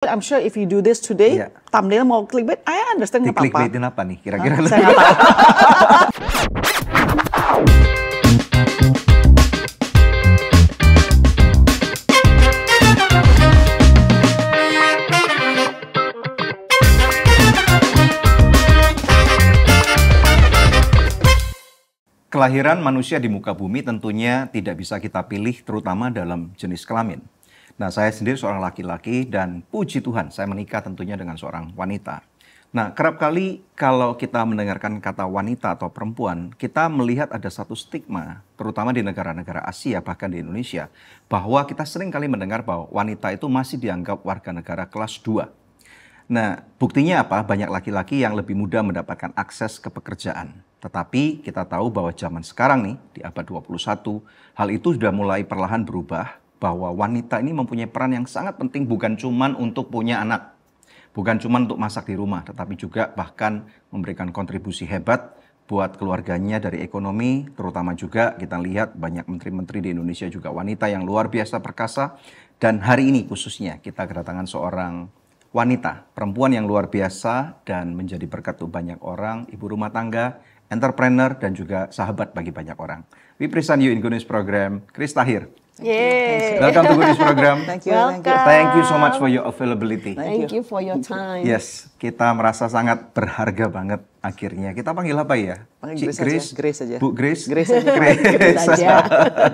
I'm sure if you do this today, yeah. thumbnail mau clickbait, I understand nggak apa-apa. Clickbaitin apa nih kira-kira? Huh? Saya tahu. Kelahiran manusia di muka bumi tentunya tidak bisa kita pilih terutama dalam jenis kelamin. Nah, saya sendiri seorang laki-laki dan puji Tuhan saya menikah tentunya dengan seorang wanita. Nah, kerap kali kalau kita mendengarkan kata wanita atau perempuan, kita melihat ada satu stigma, terutama di negara-negara Asia, bahkan di Indonesia, bahwa kita sering kali mendengar bahwa wanita itu masih dianggap warga negara kelas 2. Nah, buktinya apa? Banyak laki-laki yang lebih mudah mendapatkan akses ke pekerjaan. Tetapi kita tahu bahwa zaman sekarang nih, di abad 21, hal itu sudah mulai perlahan berubah bahwa wanita ini mempunyai peran yang sangat penting bukan cuma untuk punya anak, bukan cuma untuk masak di rumah, tetapi juga bahkan memberikan kontribusi hebat buat keluarganya dari ekonomi, terutama juga kita lihat banyak menteri-menteri di Indonesia juga wanita yang luar biasa perkasa dan hari ini khususnya kita kedatangan seorang wanita, perempuan yang luar biasa dan menjadi berkat untuk banyak orang, ibu rumah tangga, entrepreneur dan juga sahabat bagi banyak orang. We present you in Program, Chris Tahir, Yeah. Welcome to Goodies Program. Thank you. Welcome. Thank you so much for your availability. Thank you for your time. Yes, kita merasa sangat berharga banget akhirnya. Kita panggil apa ya? Panggil Cik Grace, Grace aja. Grace aja. Bu Grace. Grace aja. Grace, Grace aja.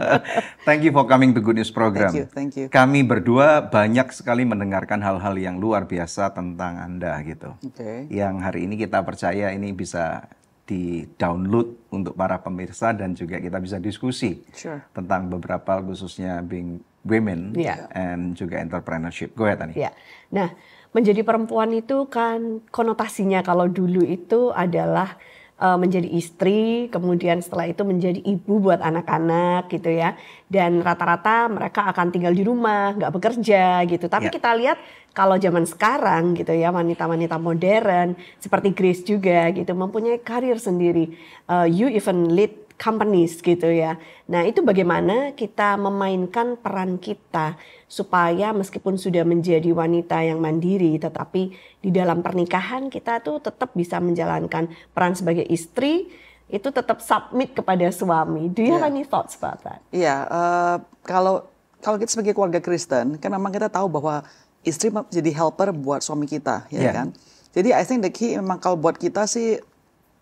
thank you for coming to Good Program. Thank you, thank you. Kami berdua banyak sekali mendengarkan hal-hal yang luar biasa tentang Anda gitu. Okay. Yang hari ini kita percaya ini bisa di download untuk para pemirsa dan juga kita bisa diskusi sure. tentang beberapa khususnya being women yeah. and juga entrepreneurship. Go ahead Tani. Yeah. Nah, menjadi perempuan itu kan konotasinya kalau dulu itu adalah uh, menjadi istri, kemudian setelah itu menjadi ibu buat anak-anak gitu ya. Dan rata-rata mereka akan tinggal di rumah, nggak bekerja gitu. Tapi yeah. kita lihat kalau zaman sekarang gitu ya, wanita-wanita modern seperti Grace juga gitu mempunyai karir sendiri. Uh, you even lead companies gitu ya. Nah, itu bagaimana kita memainkan peran kita supaya meskipun sudah menjadi wanita yang mandiri tetapi di dalam pernikahan kita tuh tetap bisa menjalankan peran sebagai istri itu tetap submit kepada suami. Do you yeah. have iya. any thoughts about that? Iya, yeah, uh, kalau kalau kita sebagai keluarga Kristen kan memang kita tahu bahwa istri jadi helper buat suami kita, ya yeah. kan? Jadi I think the key memang kalau buat kita sih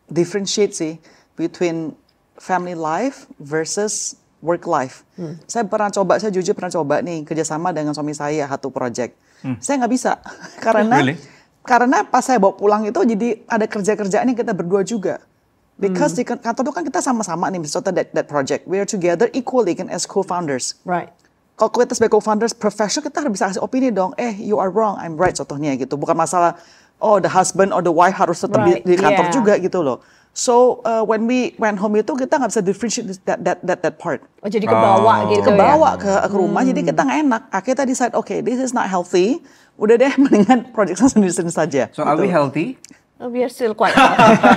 differentiate sih between family life versus work life. Hmm. Saya pernah coba, saya jujur pernah coba nih kerjasama dengan suami saya satu project. Hmm. Saya nggak bisa karena really? karena pas saya bawa pulang itu jadi ada kerja kerjaan yang kita berdua juga. Because hmm. di kan, kantor itu kan kita sama-sama nih, misalnya that, that project, we are together equally kan as co-founders. Right. Kalau kita sebagai co-founders professional kita harus bisa kasih opini dong. Eh, you are wrong, I'm right contohnya gitu. Bukan masalah oh the husband or the wife harus tetap right. di, di kantor yeah. juga gitu loh. So uh, when we went home itu kita nggak bisa differentiate that that that that part. Oh jadi kebawa oh. gitu ya? kebawa ya. ke, ke hmm. rumah hmm. jadi kita nggak enak. Akhirnya kita decide oke okay, this is not healthy. Udah deh mendingan project sendiri-sendiri saja. So gitu. are we gitu. healthy? We are still quite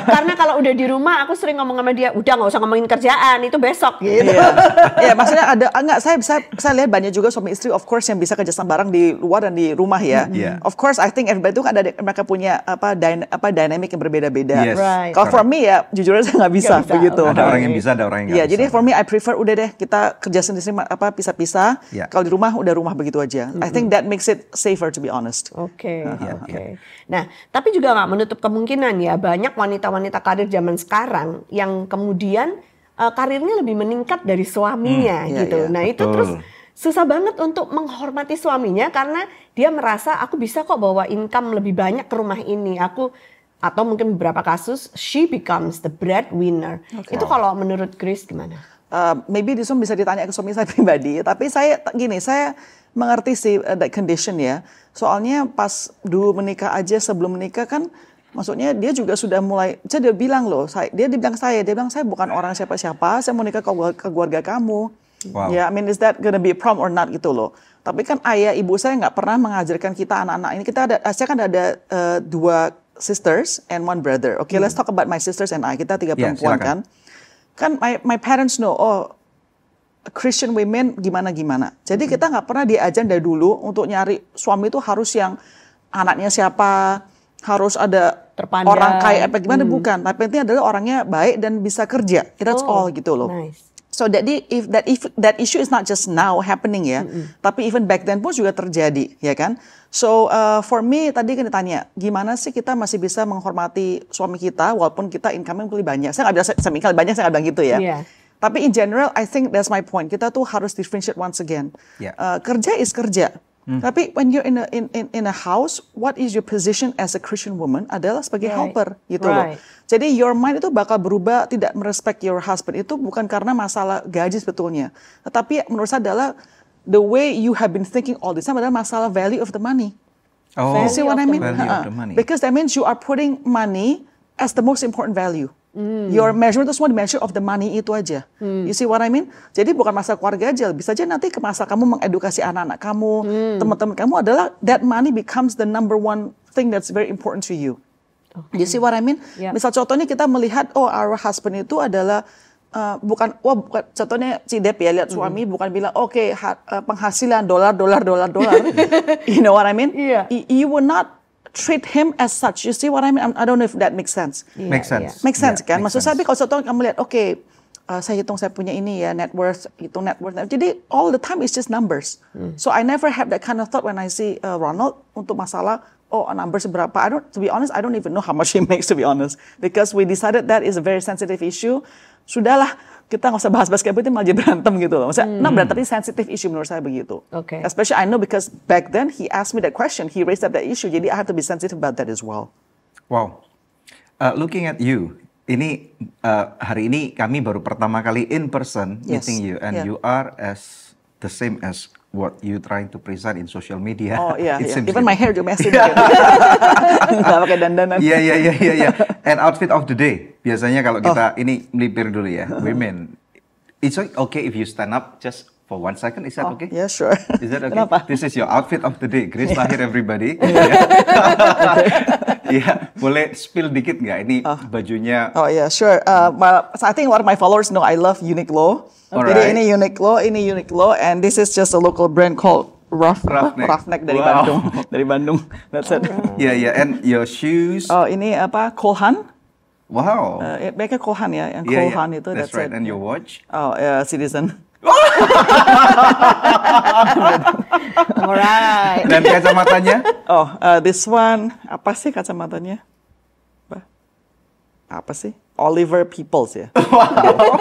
Karena kalau udah di rumah aku sering ngomong sama dia, udah nggak usah ngomongin kerjaan, itu besok gitu. Iya, yeah. yeah, maksudnya ada enggak ah, saya saya saya lihat banyak juga suami istri of course yang bisa kerjasama bareng di luar dan di rumah ya. Mm-hmm. Yeah. Of course I think everybody itu kan ada mereka punya apa dyna, apa dynamic yang berbeda-beda. Yes. Right. Kalau for me ya jujur saya nggak bisa, bisa begitu. Ada orang yang bisa, ada orang yang iya, nggak. Yeah, jadi for me I prefer udah deh kita kerja sendiri apa pisah-pisah. Yeah. Kalau di rumah udah rumah begitu aja. Mm -hmm. I think that makes it safer to be honest. Oke. Okay, uh -huh. Oke. Okay. Iya, iya. Nah, tapi juga nggak menutup kemungkinan kemungkinan ya banyak wanita-wanita karir zaman sekarang yang kemudian uh, karirnya lebih meningkat dari suaminya hmm, iya, gitu. Iya, nah betul. itu terus susah banget untuk menghormati suaminya karena dia merasa aku bisa kok bawa income lebih banyak ke rumah ini. Aku atau mungkin beberapa kasus she becomes the breadwinner. Okay. Itu kalau menurut Chris gimana? Uh, maybe di bisa ditanya ke suami saya pribadi, tapi saya gini, saya mengerti sih uh, that condition ya. Soalnya pas dulu menikah aja sebelum menikah kan Maksudnya dia juga sudah mulai, saya dia bilang loh, saya, dia bilang saya, dia bilang saya bukan orang siapa-siapa, saya mau nikah ke keluarga, keluarga kamu. Wow. Ya, yeah, I mean is that gonna be a problem or not gitu loh. Tapi kan ayah ibu saya nggak pernah mengajarkan kita anak-anak ini. Kita ada, saya kan ada uh, dua sisters and one brother. Okay, hmm. let's talk about my sisters and I. Kita tiga ya, perempuan kan. Kan my my parents know, oh Christian women gimana gimana. Jadi hmm. kita nggak pernah diajarkan dari dulu untuk nyari suami itu harus yang anaknya siapa, harus ada Terpandang. orang kaya apa gimana hmm. bukan tapi penting adalah orangnya baik dan bisa kerja that's oh, all gitu loh nice. so that if that if that issue is not just now happening ya mm -hmm. tapi even back then pun juga terjadi ya kan so uh, for me tadi kan ditanya gimana sih kita masih bisa menghormati suami kita walaupun kita income lebih banyak saya nggak bilang saya banyak saya nggak bilang gitu ya yeah. Tapi in general, I think that's my point. Kita tuh harus differentiate once again. Yeah. Uh, kerja is kerja Hmm. Tapi when you're in a in, in in a house, what is your position as a Christian woman adalah sebagai right. helper gitu right. loh. Jadi your mind itu bakal berubah tidak merespek your husband itu bukan karena masalah gaji sebetulnya, tetapi menurut saya adalah the way you have been thinking all this time adalah masalah value of the money. Oh, you see what I mean? Value of the money. Because that means you are putting money as the most important value. Mm. Your measurement itu semua measure of the money itu aja. Mm. You see what I mean? Jadi bukan masa keluarga aja, bisa aja nanti ke masa kamu mengedukasi anak-anak kamu, mm. teman-teman kamu adalah that money becomes the number one thing that's very important to you. Okay. You see what I mean? Yeah. Misal contohnya kita melihat oh our husband itu adalah Uh, bukan wah oh, bukan contohnya si Dep ya lihat hmm. suami mm. bukan bilang oke okay, uh, penghasilan dolar dolar dolar dolar you know what I mean yeah. you will not treat him as such. You see what I mean? I don't know if that makes sense. Yeah, makes sense. Yeah. Makes sense yeah, kan? Maksud saya kalau satu kamu lihat, oke, okay, uh, saya hitung saya punya ini ya net worth, hitung net worth. Jadi all the time it's just numbers. Hmm. So I never have that kind of thought when I see uh, Ronald untuk masalah oh numbers berapa. I don't to be honest, I don't even know how much he makes to be honest because we decided that is a very sensitive issue. Sudahlah kita nggak usah bahas basket putih malah jadi berantem gitu loh. Maksudnya, hmm. nah berantem ini sensitive issue menurut saya begitu. Okay. Especially I know because back then he asked me that question, he raised up that issue, jadi I have to be sensitive about that as well. Wow. Uh, looking at you, ini uh, hari ini kami baru pertama kali in person yes. meeting you, and yeah. you are as the same as what you trying to present in social media. Oh iya, yeah, iya. yeah. even my hair juga messy. Gitu. Gak pakai dandanan. Iya, iya, iya, iya, iya. And outfit of the day, biasanya kalau oh. kita, oh. ini melipir dulu ya, women. It's okay if you stand up, just for one second. Is that oh, okay? Yeah, sure. Is that okay? Kenapa? This is your outfit of the day. Grace yeah. lahir everybody. Iya, yeah. boleh spill dikit nggak ini oh. bajunya? Oh yeah, sure. Uh, my, so I think a lot of my followers know I love Uniqlo. Okay. Jadi ini Uniqlo, ini Uniqlo, and this is just a local brand called rough roughneck, roughneck dari wow. Bandung, dari Bandung. That's it. Yeah, yeah. And your shoes? Oh, ini apa? Kohan. Wow. Uh, mereka Kohan ya, yang yeah, yeah. itu. That's, that's right. It. And your watch? Oh, uh, Citizen. Alright. Dan kacamatanya? Oh, uh, this one apa sih kacamatanya? Apa, apa sih? Oliver Peoples ya. Wow.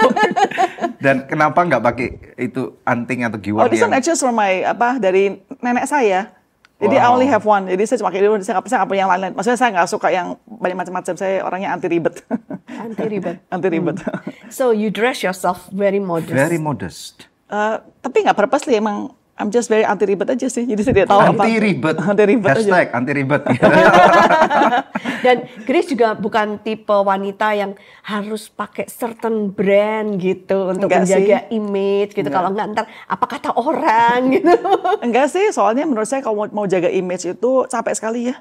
Dan kenapa nggak pakai itu anting atau giwang? Oh, this yang... one actually from my apa dari nenek saya. Jadi wow. I only have one. Jadi saya cuma kayak saya nggak saya gak punya yang lain-lain. Maksudnya saya nggak suka yang banyak macam-macam. Saya orangnya anti ribet. Anti ribet. anti ribet. Hmm. So you dress yourself very modest. Very modest. Uh, tapi nggak purposely emang I'm just very anti ribet aja sih, jadi saya tidak tahu anti apa. Ribet. Anti ribet. Hashtag aja. anti ribet. Dan Grace juga bukan tipe wanita yang harus pakai certain brand gitu untuk enggak menjaga sih. image gitu. Kalau enggak ntar apa kata orang gitu. enggak sih, soalnya menurut saya kalau mau jaga image itu capek sekali ya.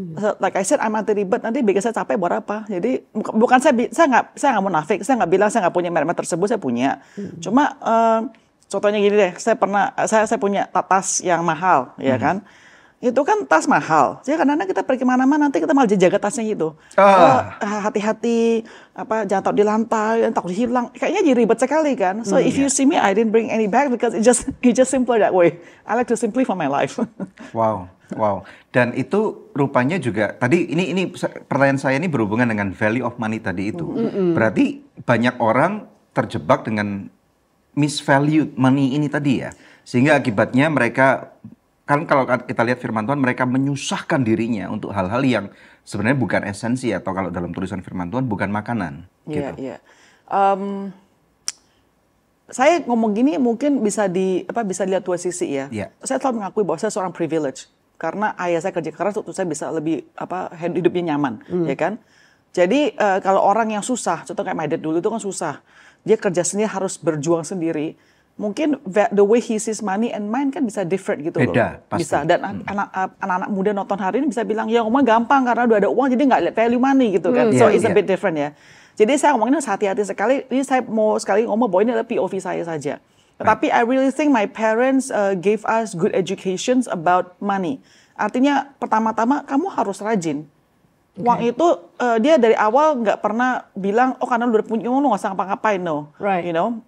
Hmm. Like I said, I'm anti ribet. Nanti bikin saya capek buat apa? Jadi bukan saya saya nggak saya nggak nafik Saya nggak bilang saya nggak punya merek tersebut. Saya punya. Hmm. Cuma uh, Contohnya gini deh, saya pernah saya saya punya tas yang mahal, ya hmm. ya kan? itu kan tas mahal. Jadi ya kadang-kadang kita pergi mana mana nanti kita malah jaga tasnya gitu. Ah. Oh, hati-hati, apa jangan taruh di lantai, takut hilang. Kayaknya jadi ribet sekali kan. So hmm, if yeah. you iya. see me, I didn't bring any bag because it just it just simpler that way. I like to simplify my life. wow, wow. Dan itu rupanya juga tadi ini ini pertanyaan saya ini berhubungan dengan value of money tadi itu. Mm -hmm. Berarti banyak orang terjebak dengan misvalued money ini tadi ya. Sehingga akibatnya mereka kan kalau kita lihat firman Tuhan mereka menyusahkan dirinya untuk hal-hal yang sebenarnya bukan esensi atau kalau dalam tulisan firman Tuhan bukan makanan Iya. gitu. Yeah. Iya. Um, saya ngomong gini mungkin bisa di apa bisa lihat dua sisi ya. Yeah. Saya selalu mengakui bahwa saya seorang privilege karena ayah saya kerja keras untuk saya bisa lebih apa hidupnya nyaman mm. ya kan. Jadi uh, kalau orang yang susah contoh kayak my dad dulu itu kan susah dia kerja sendiri harus berjuang sendiri mungkin the way he sees money and mine kan bisa different gitu Beda, loh. Pasti. Bisa dan hmm. anak-anak hmm. muda nonton hari ini bisa bilang ya ngomong gampang karena udah ada uang jadi nggak lihat value money gitu kan. Hmm. So yeah, it's yeah. a iya. bit different ya. Jadi saya ngomongin harus hati-hati sekali. Ini saya mau sekali ngomong bahwa ini adalah POV saya saja. Tetapi hmm. right. I really think my parents uh, gave us good educations about money. Artinya pertama-tama kamu harus rajin Okay. Uang itu uh, dia dari awal nggak pernah bilang, oh karena lu udah punya uang lu nggak usah ngapa-ngapain no, right. you know.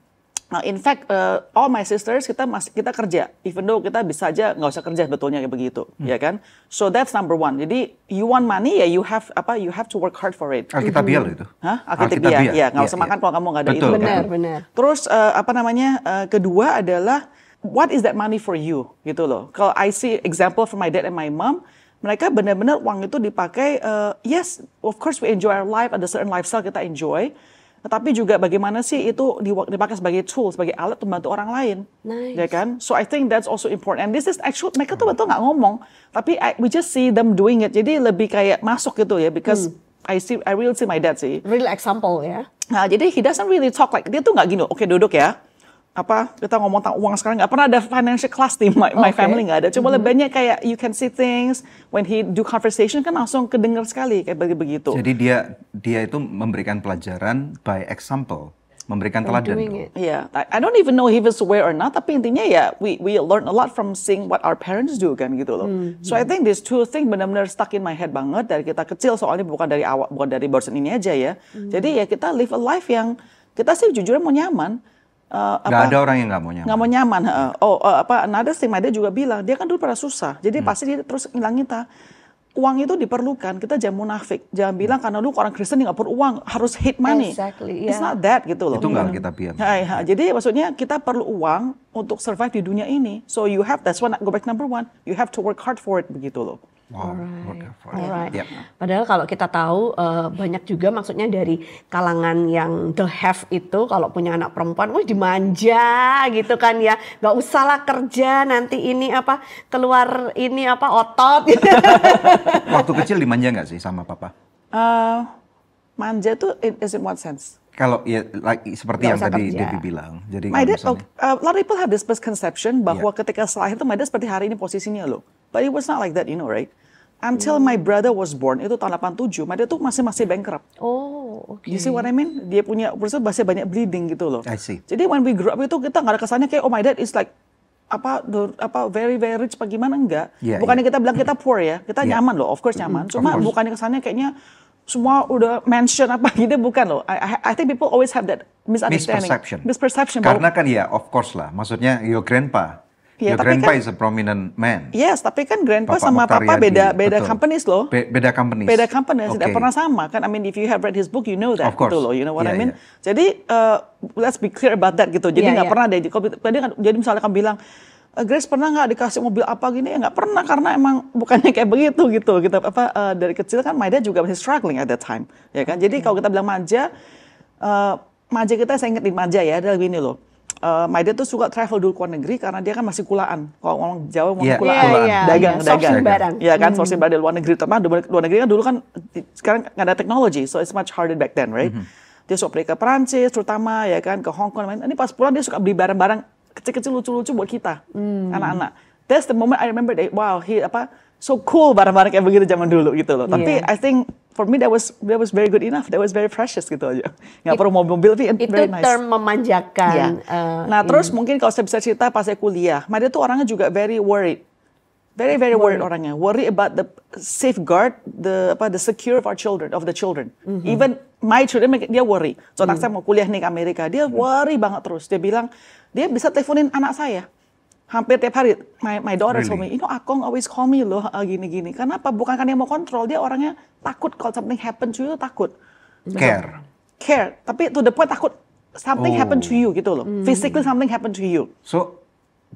Nah, in fact, uh, all my sisters kita masih kita kerja, even though kita bisa aja nggak usah kerja betulnya kayak begitu, hmm. ya kan? So that's number one. Jadi you want money ya you have apa you have to work hard for it. kita biar mm-hmm. itu. Hah? Alkitabiah. Ya nggak iya, usah yeah, makan iya. kalau kamu nggak ada Betul. itu. Benar, kan? benar. Terus uh, apa namanya? Uh, kedua adalah what is that money for you gitu loh. Kalau I see example from my dad and my mom, mereka benar-benar uang itu dipakai uh, yes of course we enjoy our life ada certain lifestyle kita enjoy tetapi juga bagaimana sih itu dipakai sebagai tool sebagai alat untuk membantu orang lain nice. ya kan so I think that's also important and this is actually mereka tuh betul nggak ngomong tapi I, we just see them doing it jadi lebih kayak masuk gitu ya because hmm. I see I really see my dad sih real example ya yeah. nah jadi he doesn't really talk like dia tuh nggak gini oke okay, duduk ya apa kita ngomong tentang uang sekarang nggak pernah ada financial class di my, my okay. family nggak ada cuma mm -hmm. lebih banyak kayak you can see things when he do conversation kan langsung kedengar sekali kayak begitu jadi dia dia itu memberikan pelajaran by example memberikan teladan tuh. Yeah, I don't even know if it's aware or not tapi intinya ya we we learn a lot from seeing what our parents do kan gitu loh mm -hmm. so I think these two things benar-benar stuck in my head banget dari kita kecil soalnya bukan dari awal bukan dari barusan ini aja ya mm -hmm. jadi ya kita live a life yang kita sih jujurnya mau nyaman Uh, eh, gak apa, ada orang yang nggak mau nyaman. Gak mau nyaman. Uh, oh, uh, apa? Nada sih, dia juga bilang dia kan dulu pernah susah, jadi hmm. pasti dia terus bilang kita uang itu diperlukan. Kita jangan munafik, jangan hmm. bilang karena lu orang Kristen nggak perlu uang, harus hit money. Exactly, yeah. It's not that gitu loh. Itu nggak gitu. kita biar. Hai, hai. Jadi maksudnya kita perlu uang untuk survive di dunia ini. So you have that's one go back number one, you have to work hard for it begitu loh. Wow. Alright. Alright. Iya, yeah. Padahal kalau kita tahu uh, banyak juga maksudnya dari kalangan yang the have itu kalau punya anak perempuan, wah dimanja gitu kan ya, nggak usahlah kerja nanti ini apa keluar ini apa otot. Waktu kecil dimanja nggak sih sama papa? Uh, manja tuh is in what sense? Kalau ya like, seperti Gak yang tadi kerja. Devi bilang, jadi my dad, misalnya, uh, eh, a lot of people have this misconception bahwa yeah. ketika lahir itu my seperti hari ini posisinya loh But it was not like that, you know, right? Until hmm. my brother was born, itu tahun 87, my dad tuh masih-masih bankrupt. Oh, okay. You see what I mean? Dia punya, perusahaan masih banyak bleeding gitu loh. I see. Jadi when we grew up itu kita nggak ada kesannya kayak, oh my dad is like, apa the, apa very very rich apa enggak yeah, bukannya yeah. kita bilang kita poor ya kita yeah. nyaman loh of course nyaman mm-hmm. cuma course. bukannya kesannya kayaknya semua udah mention apa gitu bukan loh. I, I think people always have that misunderstanding. Misperception. Misperception. Karena kan ya of course lah. Maksudnya your grandpa Ya, Your tapi grandpa kan, is a prominent man. Yes, tapi kan grandpa Bapak sama Mokhtar papa Yadi. beda beda Betul. companies loh. Be, beda companies. Beda companies, okay. tidak pernah sama kan. I mean, if you have read his book, you know that. Of course. Gitu loh, you know what yeah, I mean. Yeah. Jadi uh, let's be clear about that gitu. Jadi nggak yeah, yeah. pernah deh. Kan, jadi misalnya kamu bilang, eh, Grace pernah nggak dikasih mobil apa gini? Ya nggak pernah karena emang bukannya kayak begitu gitu. Kita apa uh, dari kecil kan Maida juga masih struggling at that time, ya kan. Jadi okay. kalau kita bilang manja, uh, manja kita saya ingat di manja ya, ada gini loh uh, my dad tuh suka travel dulu ke luar negeri karena dia kan masih kulaan. Kalau ngomong Jawa ngomong yeah. kulaan, yeah, Yeah, dagang, yeah. dagang. Iya Ya kan, mm. sourcing barang dari luar negeri. Terutama luar negeri kan dulu kan sekarang nggak ada teknologi, so it's much harder back then, right? Mm -hmm. Dia suka pergi ke Perancis, terutama ya kan ke Hong Kong. Ini pas pulang dia suka beli barang-barang kecil-kecil lucu-lucu buat kita, hmm. anak-anak. Mm. Anak That's the moment I remember that wow, he apa so cool barang-barang kayak begitu zaman dulu gitu loh. Tapi yeah. I think for me that was that was very good enough, that was very precious gitu aja. Gak It, perlu mobil-mobil, tapi itu very nice. term memanjakan. Yeah. Iya. Uh, nah terus ini. mungkin kalau saya bisa cerita pas saya kuliah, Maria tuh orangnya juga very worried. Very very worried, orangnya. Worry about the safeguard the apa the secure of our children of the children. Mm -hmm. Even my children dia worry. So mm. saya mau kuliah nih ke Amerika, dia mm. worry banget terus. Dia bilang dia bisa teleponin anak saya hampir tiap hari my my daughter really? told me, you know, Akong always call me loh uh, gini gini. Kenapa? Bukan karena dia mau kontrol, dia orangnya takut kalau something happen to you takut. Care. Care, tapi to the point takut something oh. happen to oh. you gitu loh. Hmm. Physically something happen to you. So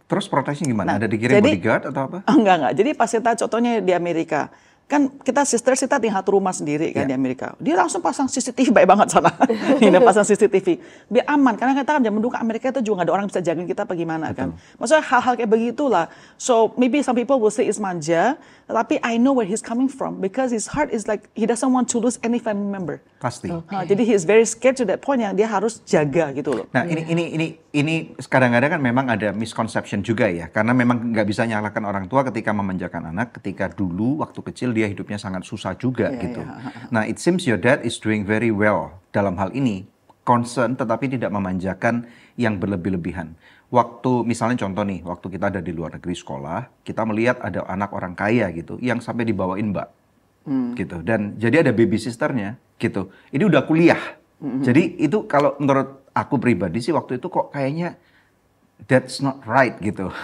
terus protesnya gimana? Nah, Ada dikirim jadi, bodyguard atau apa? Enggak enggak. Jadi pas kita contohnya di Amerika, kan kita sisters kita tinggal satu rumah sendiri kan yeah. di Amerika. Dia langsung pasang CCTV baik banget sana. Ini pasang CCTV biar aman karena kita kan jangan dulu kan Amerika itu juga gak ada orang bisa jagain kita apa gimana kan. Maksudnya hal-hal kayak begitulah. So maybe some people will say it's manja, tapi I know where he's coming from because his heart is like he doesn't want to lose any family member. Pasti. Okay. Nah, jadi he is very scared to that point yang dia harus jaga gitu loh. Nah, ini ini ini ini kadang-kadang kan memang ada misconception juga ya, karena memang nggak bisa nyalakan orang tua ketika memanjakan anak, ketika dulu waktu kecil dia hidupnya sangat susah juga yeah, gitu. Yeah. Nah, it seems your dad is doing very well dalam hal ini, concern tetapi tidak memanjakan yang berlebih-lebihan. Waktu misalnya contoh nih, waktu kita ada di luar negeri sekolah, kita melihat ada anak orang kaya gitu, yang sampai dibawain mbak, hmm. gitu. Dan jadi ada baby sisternya gitu. Ini udah kuliah, hmm. jadi itu kalau menurut aku pribadi sih waktu itu kok kayaknya that's not right gitu.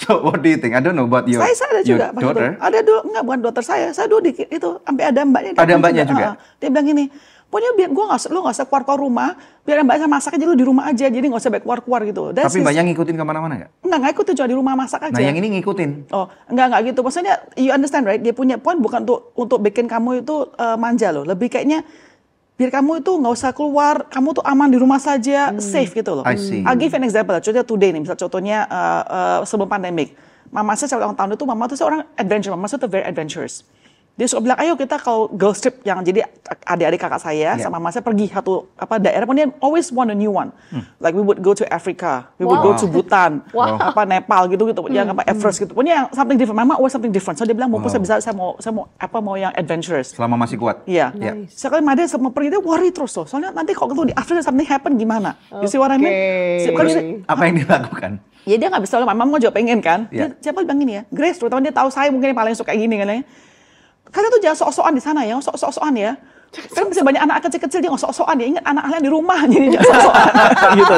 so what do you think? I don't know about your, saya, saya ada juga, your daughter. Itu. Ada dua, enggak bukan dokter saya. Saya dua dikit itu sampai ada mbaknya. Ada mbaknya juga. juga. Uh, dia bilang gini, pokoknya biar gue nggak lu nggak usah keluar keluar rumah, biar saya masak aja lu di rumah aja, jadi nggak usah baik keluar keluar gitu. That's Tapi mbaknya ngikutin kemana-mana nggak? Nggak ngikutin, cuma di rumah masak nah, aja. Nah yang ini ngikutin. Oh nggak nggak gitu, maksudnya you understand right? Dia punya point bukan untuk untuk bikin kamu itu uh, manja loh, lebih kayaknya biar kamu itu nggak usah keluar, kamu tuh aman di rumah saja, hmm. safe gitu loh. I I'll give an example, contohnya today nih, misal contohnya uh, uh, sebelum pandemik. Mama saya ulang tahun itu, mama tuh seorang adventure, mama saya tuh very adventurous dia suka bilang ayo kita kalau girl trip yang jadi adik-adik kakak saya yeah. sama mas saya pergi satu apa daerah pun dia always want a new one hmm. like we would go to Africa we wow. would go to Bhutan wow. apa Nepal gitu gitu hmm. yang apa Everest gitu punya yang something different mama always something different so dia bilang mau wow. saya bisa saya mau saya mau apa mau yang adventurous selama masih kuat iya yeah. nice. sekali mada sama pergi dia worry terus tuh soalnya nanti kalau ketemu di Afrika something happen gimana okay. you see what I mean okay. apa yang dilakukan ya dia nggak bisa mama mau jawab pengen kan yeah. dia, siapa bilang gini ya Grace terutama dia tahu saya mungkin yang paling suka gini kan ya kalian tuh jangan sok-sokan di sana ya, sok-sokan ya. Kan bisa banyak anak kecil-kecil dia sok sokan ya. Ingat anak kalian di rumah jadi jangan sok-sokan. gitu.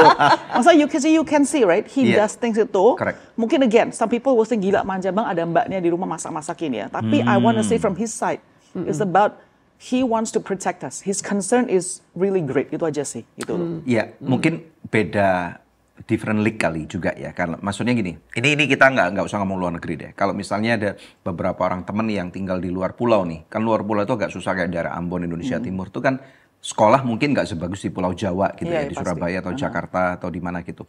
Maksudnya you can see, you can see right? He yeah. does things itu. Correct. Mungkin again, some people will say gila manja bang ada mbaknya di rumah masak-masakin ya. Tapi hmm. I want to say from his side, hmm. it's about he wants to protect us. His concern is really great. Itu aja sih. Gitu. hmm. Ya, mungkin beda different league kali juga ya karena maksudnya gini ini ini kita nggak nggak usah ngomong luar negeri deh kalau misalnya ada beberapa orang temen yang tinggal di luar pulau nih kan luar pulau itu agak susah kayak daerah Ambon Indonesia hmm. Timur itu kan sekolah mungkin nggak sebagus di Pulau Jawa gitu iya, ya, ya di pasti. Surabaya atau uh Jakarta atau di mana gitu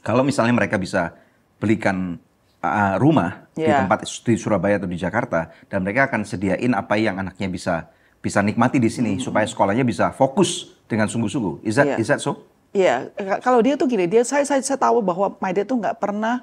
kalau misalnya mereka bisa belikan uh, rumah yeah. di iya. tempat di Surabaya atau di Jakarta dan mereka akan sediain apa yang anaknya bisa bisa nikmati di sini -hmm. supaya sekolahnya bisa fokus dengan sungguh-sungguh is that yeah. is that so Iya, kalau dia tuh gini, dia saya saya, saya tahu bahwa my dad tuh nggak pernah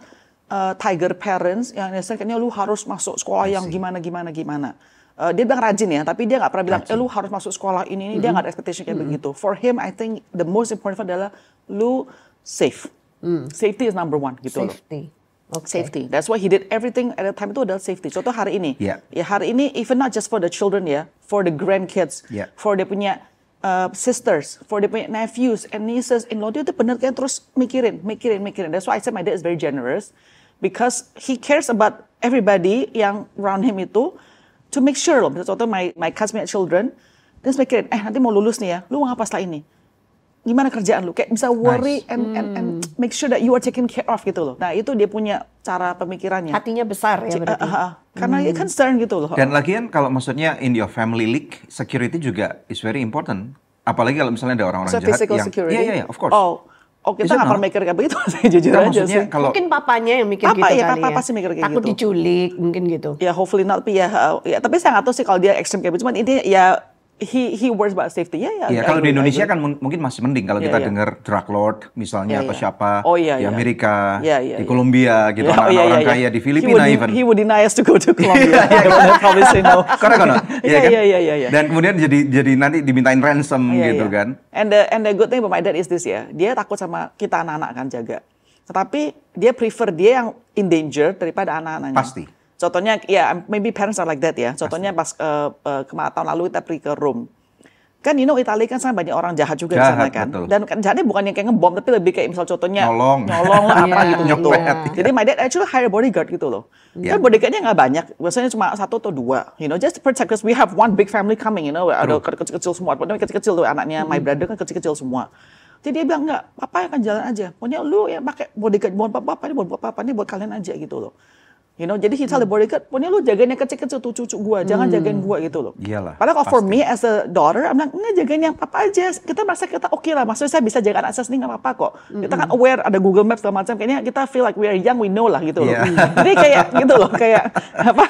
uh, tiger parents yang ini lu harus masuk sekolah yang gimana gimana gimana. Uh, dia bilang rajin ya, tapi dia nggak pernah bilang, eh lu harus masuk sekolah ini, ini. Mm-hmm. dia nggak ada mm-hmm. expectation kayak mm-hmm. begitu. For him, I think the most important adalah lu safe. Mm. Safety is number one gitu Safety. loh. Okay. Safety. That's why he did everything at the time itu adalah safety. Contoh hari ini. Yeah. Ya hari ini even not just for the children ya, for the grandkids, yeah. for dia punya Uh, sisters, for the nephews and nieces in law dia tuh bener kan terus mikirin, mikirin, mikirin. That's why I said my dad is very generous because he cares about everybody yang around him itu to make sure loh. Misalnya my my classmate children, dia mikirin, eh nanti mau lulus nih ya, lu mau apa setelah ini? gimana kerjaan lu kayak bisa worry nice. and, and and hmm. make sure that you are taken care of gitu loh nah itu dia punya cara pemikirannya hatinya besar ya berarti uh, uh, uh, karena hmm. concern gitu loh dan lagian kalau maksudnya in your family league security juga is very important apalagi kalau misalnya ada orang-orang so, jahat yang security? iya yeah, yeah, of course oh Oh kita nggak pernah mikir kayak begitu saya jujur nah, aja sih. Kalau, mungkin papanya yang mikir papa, gitu iya, ya, kali papa ya. pasti mikir kayak Takut gitu. diculik mungkin gitu. Ya hopefully not, tapi ya, uh, ya tapi saya nggak tahu sih kalau dia ekstrim kayak begitu Cuman intinya ya He he works about safety. Ya yeah, ya. Yeah, iya, kalau di Indonesia kan mungkin masih mending kalau yeah, kita yeah. dengar drug lord misalnya yeah, atau siapa oh, yeah, di Amerika, yeah, yeah, di Kolombia yeah. gitu anak orang yeah, oh, yeah, yeah, kaya yeah. di Filipina he even. He would deny us to go to Colombia. Iya, iya, probably say no. Karena kan. Iya iya iya iya. Dan kemudian jadi jadi nanti dimintain ransom yeah, gitu yeah. kan. And the and the good thing about my dad is this ya. Dia takut sama kita anak-anak kan jaga. Tetapi dia prefer dia yang in danger daripada anak-anaknya. Pasti Contohnya, ya yeah, maybe parents are like that ya. Contohnya pas uh, eh, uh, eh, kemarin tahun lalu kita pergi ke Rome. Kan you know Italia kan sangat banyak orang jahat juga jahat, di sana kan. Betul. Dan kan jahatnya bukan yang kayak ngebom tapi lebih kayak misal contohnya nyolong, nyolong lah apa iya, gitu gitu. Yeah. Iya. Jadi my dad actually hire bodyguard gitu loh. Yeah. Kan bodyguardnya nggak banyak, biasanya cuma satu atau dua. You know, just to protect us. We have one big family coming, you know, ada kecil-kecil semua. Pokoknya kecil-kecil tuh anaknya, my mm-hmm. brother kan kecil-kecil semua. Jadi dia bilang enggak, papa akan jalan aja. Pokoknya lu ya pakai bodyguard buat papa, papa ini buat papa, ini buat kalian aja gitu loh. You know, jadi he's hmm. bodyguard, kan, pokoknya oh, lu jagain yang kecil-kecil tuh cucu gua, jangan hmm. jagain gua gitu loh. Iyalah. Padahal kalau for me as a daughter, I'm like, enggak jagain yang papa aja. Kita merasa kita oke okay lah, maksudnya saya bisa jaga anak saya sendiri nggak apa-apa kok. Mm-hmm. Kita kan hmm. aware ada Google Maps segala macam, kayaknya kita feel like we are young, we know lah gitu yeah. loh. Iya. jadi kayak gitu loh, kayak apa?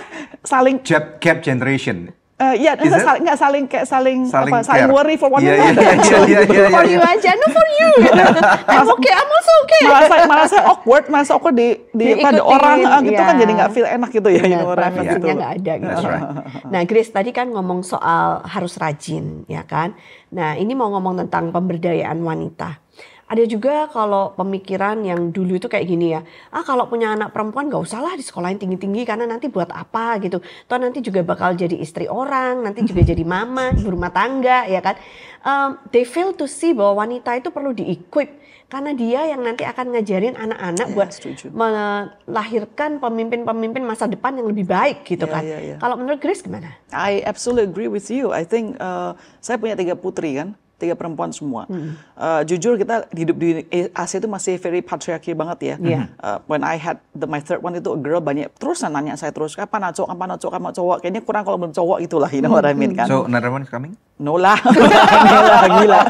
Saling Cap generation. Uh, ya, yeah, sal nggak saling kayak saling saling, apa, saling worry for one yeah, another. Yeah, yeah, yeah, yeah, yeah, for iya. you aja, no for you. Iya. Gitu. I'm okay, I'm also okay. Malah saya, malah saya awkward, malah saya awkward di di pada orang yeah. gitu kan iya. jadi nggak feel enak gitu ya. Benar, orang yeah. gitu. nggak ada gitu. That's right. Nah, Chris tadi kan ngomong soal harus rajin, ya kan? Nah, ini mau ngomong tentang pemberdayaan wanita. Ada juga kalau pemikiran yang dulu itu kayak gini ya, ah kalau punya anak perempuan gak usah lah di sekolahin tinggi-tinggi karena nanti buat apa gitu. Tuh nanti juga bakal jadi istri orang, nanti juga jadi mama, ibu rumah tangga ya kan. Um, they fail to see bahwa wanita itu perlu di-equip karena dia yang nanti akan ngajarin anak-anak iya, buat setuju. melahirkan pemimpin-pemimpin masa depan yang lebih baik gitu ya, kan. Ya, ya. Kalau menurut Grace gimana? I absolutely agree with you. I think uh, saya punya tiga putri kan tiga perempuan semua. Mm. Uh, jujur kita hidup di Asia itu masih very patriarki banget ya. Yeah. Iya. Uh, when I had the, my third one itu a girl banyak terus nanya saya terus kapan cowok kapan cowok kapan cowok kayaknya kurang kalau belum cowok itulah you know what kan. So another one coming? No lah. gila gila.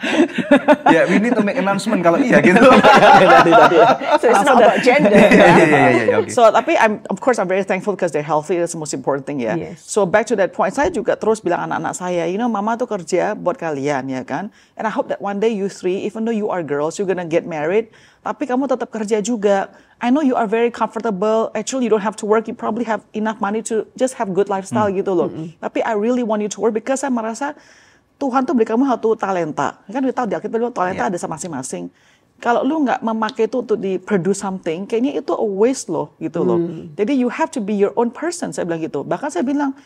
ya yeah, we need to make announcement kalau iya gitu. So it's not about gender. Iya iya iya So tapi I'm, of course I'm very thankful because they're healthy that's the most important thing ya. Yeah. Yes. So back to that point saya juga terus bilang anak-anak saya you know mama tuh kerja buat kalian kalian ya kan. And I hope that one day you three, even though you are girls, you're gonna get married, tapi kamu tetap kerja juga. I know you are very comfortable. Actually, you don't have to work. You probably have enough money to just have good lifestyle hmm. gitu loh. -hmm. hmm. Tapi I really want you to work because saya merasa Tuhan tuh beri kamu satu talenta. Kan kita tahu di akhir bilang talenta yeah. ada masing-masing kalau lu nggak memakai itu untuk di produce something, kayaknya itu a waste loh gitu loh. Hmm. Jadi you have to be your own person, saya bilang gitu. Bahkan saya bilang,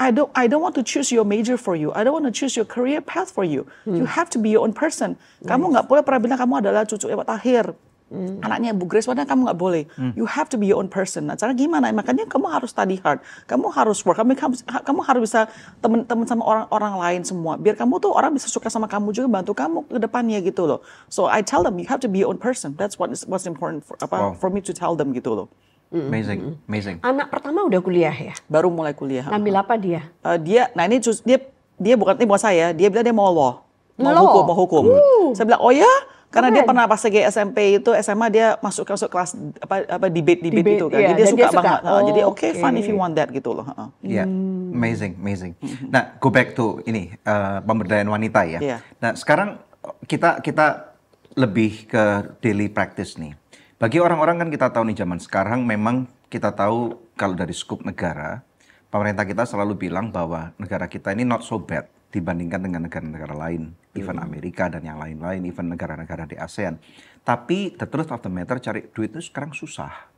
I don't, I don't want to choose your major for you. I don't want to choose your career path for you. Hmm. You have to be your own person. Kamu nggak boleh pernah bilang kamu adalah cucu Ewa Tahir. Hmm. Anaknya Bu Grace padahal kamu nggak boleh. Hmm. You have to be your own person. Nah, cara gimana? Makanya kamu harus study hard. Kamu harus work. Kamu, kamu, kamu harus bisa teman-teman sama orang-orang lain semua. Biar kamu tuh orang bisa suka sama kamu juga bantu kamu ke depannya gitu loh. So I tell them you have to be your own person. That's what is, what's important for, apa, wow. for me to tell them gitu loh. Amazing, amazing. Anak pertama udah kuliah ya? Baru mulai kuliah. Ngambil apa dia? Uh, dia, nah ini just, dia dia bukan ini buat saya, dia bilang dia mau law, mau law. hukum, mau hukum. Uh. Saya bilang oh ya, karena Keren. dia pernah pas lagi SMP itu SMA dia masuk masuk kelas apa apa debate debate, debate itu kan. Yeah. jadi dia suka, dia suka banget. Oh, jadi oke okay, okay, fun if you want that gitu loh. Iya. Yeah. Hmm. Amazing, amazing. Hmm. Nah, go back to ini uh, pemberdayaan wanita ya. Yeah. Nah, sekarang kita kita lebih ke daily practice nih. Bagi orang-orang kan kita tahu nih zaman sekarang memang kita tahu kalau dari skup negara, pemerintah kita selalu bilang bahwa negara kita ini not so bad dibandingkan dengan negara-negara lain, even hmm. Amerika dan yang lain-lain, even negara-negara di ASEAN. Tapi the truth of the matter cari duit itu sekarang susah.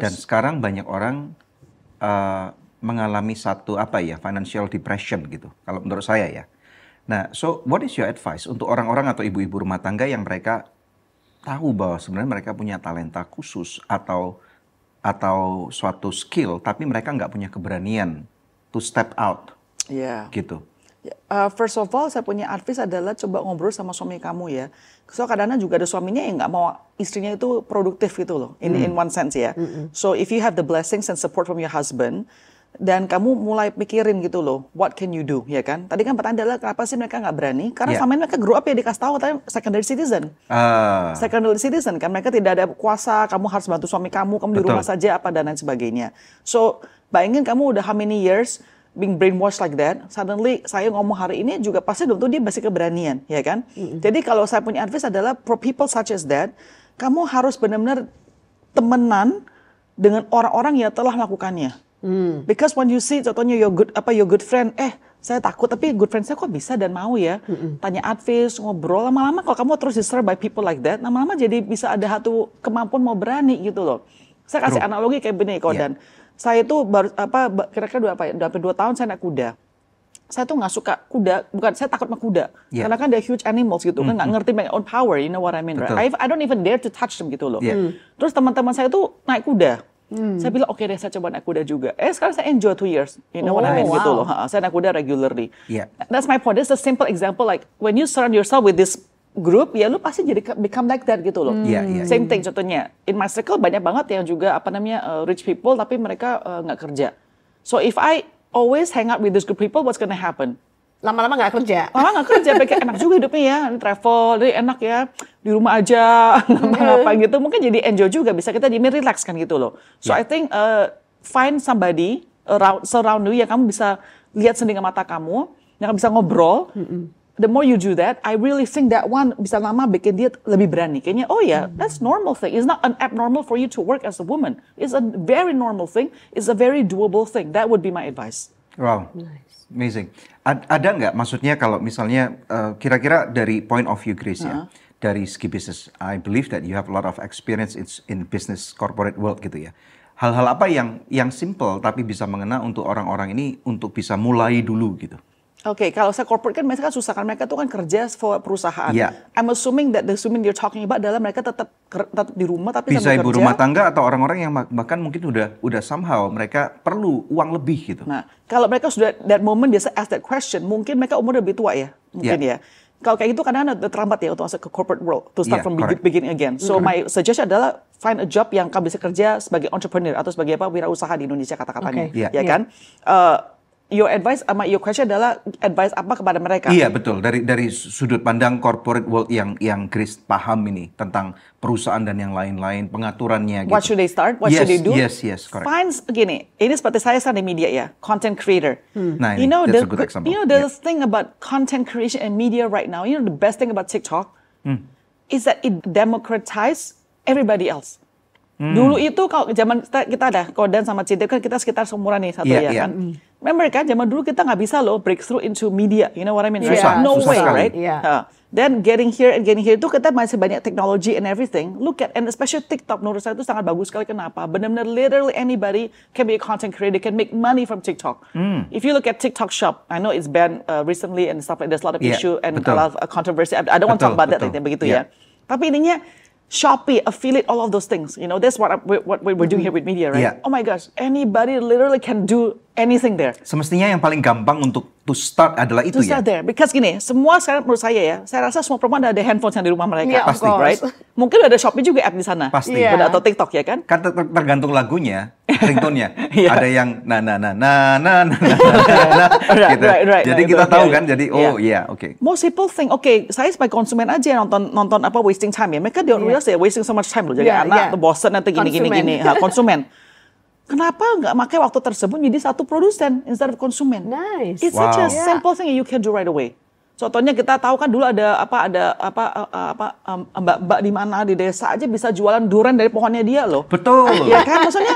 Dan sekarang banyak orang uh, mengalami satu apa ya financial depression gitu. Kalau menurut saya ya. Nah, so what is your advice untuk orang-orang atau ibu-ibu rumah tangga yang mereka tahu bahwa sebenarnya mereka punya talenta khusus atau atau suatu skill, tapi mereka nggak punya keberanian to step out. Yeah. Gitu. Ya, uh, first of all, saya punya advice adalah coba ngobrol sama suami kamu ya. So kadang-kadang juga ada suaminya yang nggak mau istrinya itu produktif gitu loh, in, mm. in hmm. one sense ya. Mm -hmm. So if you have the blessings and support from your husband, dan kamu mulai pikirin gitu loh, what can you do, ya kan? Tadi kan pertanyaan adalah kenapa sih mereka nggak berani? Karena yeah. sama mereka grow up ya dikasih tahu, tapi secondary citizen. Uh. Secondary citizen kan mereka tidak ada kuasa, kamu harus bantu suami kamu, kamu Betul. di rumah saja apa dan lain sebagainya. So, bayangin kamu udah how many years being brainwashed like that, suddenly saya ngomong hari ini juga pasti tentu dia basic keberanian, ya kan? Mm -hmm. Jadi kalau saya punya advice adalah for people such as that, kamu harus benar-benar temenan dengan orang-orang yang telah melakukannya Hmm. Because when you see contohnya your good apa your good friend, eh saya takut tapi good friend saya kok bisa dan mau ya hmm tanya advice ngobrol lama-lama kalau kamu terus diserang by people like that lama-lama jadi bisa ada satu kemampuan mau berani gitu loh saya kasih True. analogi kayak begini kok yeah. dan saya itu baru apa kira-kira dua apa ya dua tahun saya naik kuda saya tuh nggak suka kuda bukan saya takut sama kuda yeah. karena kan dia huge animals gitu mm-hmm. kan nggak mm-hmm. ngerti my own power you know what I mean right I, I don't even dare to touch them gitu loh yeah. mm. terus teman-teman saya tuh naik kuda Hmm. Saya bilang oke okay deh saya coba naik kuda juga. Eh sekarang saya enjoy two years, you know oh, what I mean wow. Oh, gitu loh. saya naik kuda regularly. Yeah. That's my point. That's a simple example like when you surround yourself with this group ya lu pasti jadi become like that gitu loh. Hmm. Yeah, yeah, Same yeah. thing contohnya. In my circle banyak banget yang juga apa namanya uh, rich people tapi mereka eh, nggak uh, kerja. So if I always hang out with this group people, what's gonna happen? lama-lama nggak kerja. Lama ah, nggak kerja, pikir enak juga hidupnya ya, travel, jadi enak ya, di rumah aja, iya. apa-apa gitu. Mungkin jadi enjoy juga, bisa kita di relax kan gitu loh. So yeah. I think uh, find somebody around, surround you yang kamu bisa lihat sendiri mata kamu, yang bisa ngobrol. Mm -mm. The more you do that, I really think that one bisa lama bikin dia lebih berani. Kayaknya, oh ya, yeah, that's normal thing. It's not an abnormal for you to work as a woman. It's a very normal thing. It's a very doable thing. That would be my advice. Wow. Nice. Amazing. Ad, ada nggak maksudnya kalau misalnya eh, kira-kira uh, dari point of view Grace ya, uh-huh. ya, dari segi bisnis, I believe that you have a lot of experience in business corporate world gitu ya. Hal-hal apa yang yang simple tapi bisa mengena untuk orang-orang ini untuk bisa mulai dulu gitu? Oke, okay, kalau saya corporate kan mereka kan susah kan mereka tuh kan kerja for perusahaan. Yeah. I'm assuming that the assuming you're talking about adalah mereka tetap tetap di rumah tapi bisa ibu kerja. rumah tangga atau orang-orang yang bahkan mungkin udah udah somehow mereka perlu uang lebih gitu. Nah, kalau mereka sudah that moment biasa ask that question, mungkin mereka umur lebih tua ya, mungkin yeah. ya kalau kayak gitu kadang ada terlambat ya untuk masuk ke corporate world to start yeah, from correct. beginning again. So correct. my suggestion adalah find a job yang kamu bisa kerja sebagai entrepreneur atau sebagai apa wirausaha di Indonesia kata-katanya, okay. Iya. yeah. ya iya. kan? Uh, your advice sama your question adalah advice apa kepada mereka? Iya betul dari dari sudut pandang corporate world yang yang Chris paham ini tentang perusahaan dan yang lain-lain pengaturannya. Gitu. What should they start? What yes, should they do? Yes yes correct. Fine gini ini seperti saya sekarang di media ya content creator. Hmm. Nah ini, you know the, You know the yeah. thing about content creation and media right now. You know the best thing about TikTok hmm. is that it democratize everybody else. Hmm. Dulu itu kalau zaman kita, kita ada Kodan sama Cide kan kita sekitar seumuran nih satu yeah, ya yeah. kan. Mm. Remember kan zaman dulu kita nggak bisa loh breakthrough into media, you know what I mean? Susah, iya, No susah way, sekali. right? Yeah. Iya. Uh, then getting here and getting here itu kita masih banyak teknologi and everything. Look at and especially TikTok menurut saya itu sangat bagus sekali. Kenapa? Benar-benar literally anybody can be a content creator, can make money from TikTok. Mm. If you look at TikTok Shop, I know it's banned uh, recently and stuff like there's a lot of yeah, issue and betul. a lot of uh, controversy. I don't betul, want to talk about betul. that, begitu yeah. ya. Tapi intinya Shopee, affiliate, all of those things. You know, that's what I, what we're doing here with media, right? Yeah. Oh my gosh, anybody literally can do anything there. Semestinya yang paling gampang untuk to start adalah itu to ya. To start there, because gini, semua sekarang menurut saya ya, saya rasa semua perempuan ada handphone yang di rumah mereka, yeah, pasti, right? Mungkin ada Shopee juga app di sana, pasti, yeah. atau TikTok ya kan? Kan tergantung lagunya ringtone-nya. yeah. Ada yang na na na na na na na. gitu. right, right, jadi nah, kita tahu okay. Iya. kan jadi oh iya yeah. yeah, oke. Okay. Most people think oke, okay, saya sebagai konsumen aja yang nonton nonton apa wasting time ya. Mereka dia yeah. realize ya wasting so much time loh. Jadi yeah, anak yeah. bosen nanti gini gini gini. Ha, konsumen. Kenapa nggak pakai waktu tersebut jadi satu produsen instead of konsumen? Nice. It's wow. such a yeah. simple thing you can do right away. Contohnya kita tahu kan dulu ada apa ada apa eh, eh, apa mbak-mbak eh, um, di mana di desa aja bisa jualan durian dari pohonnya dia loh. Betul. Ah, iya kan maksudnya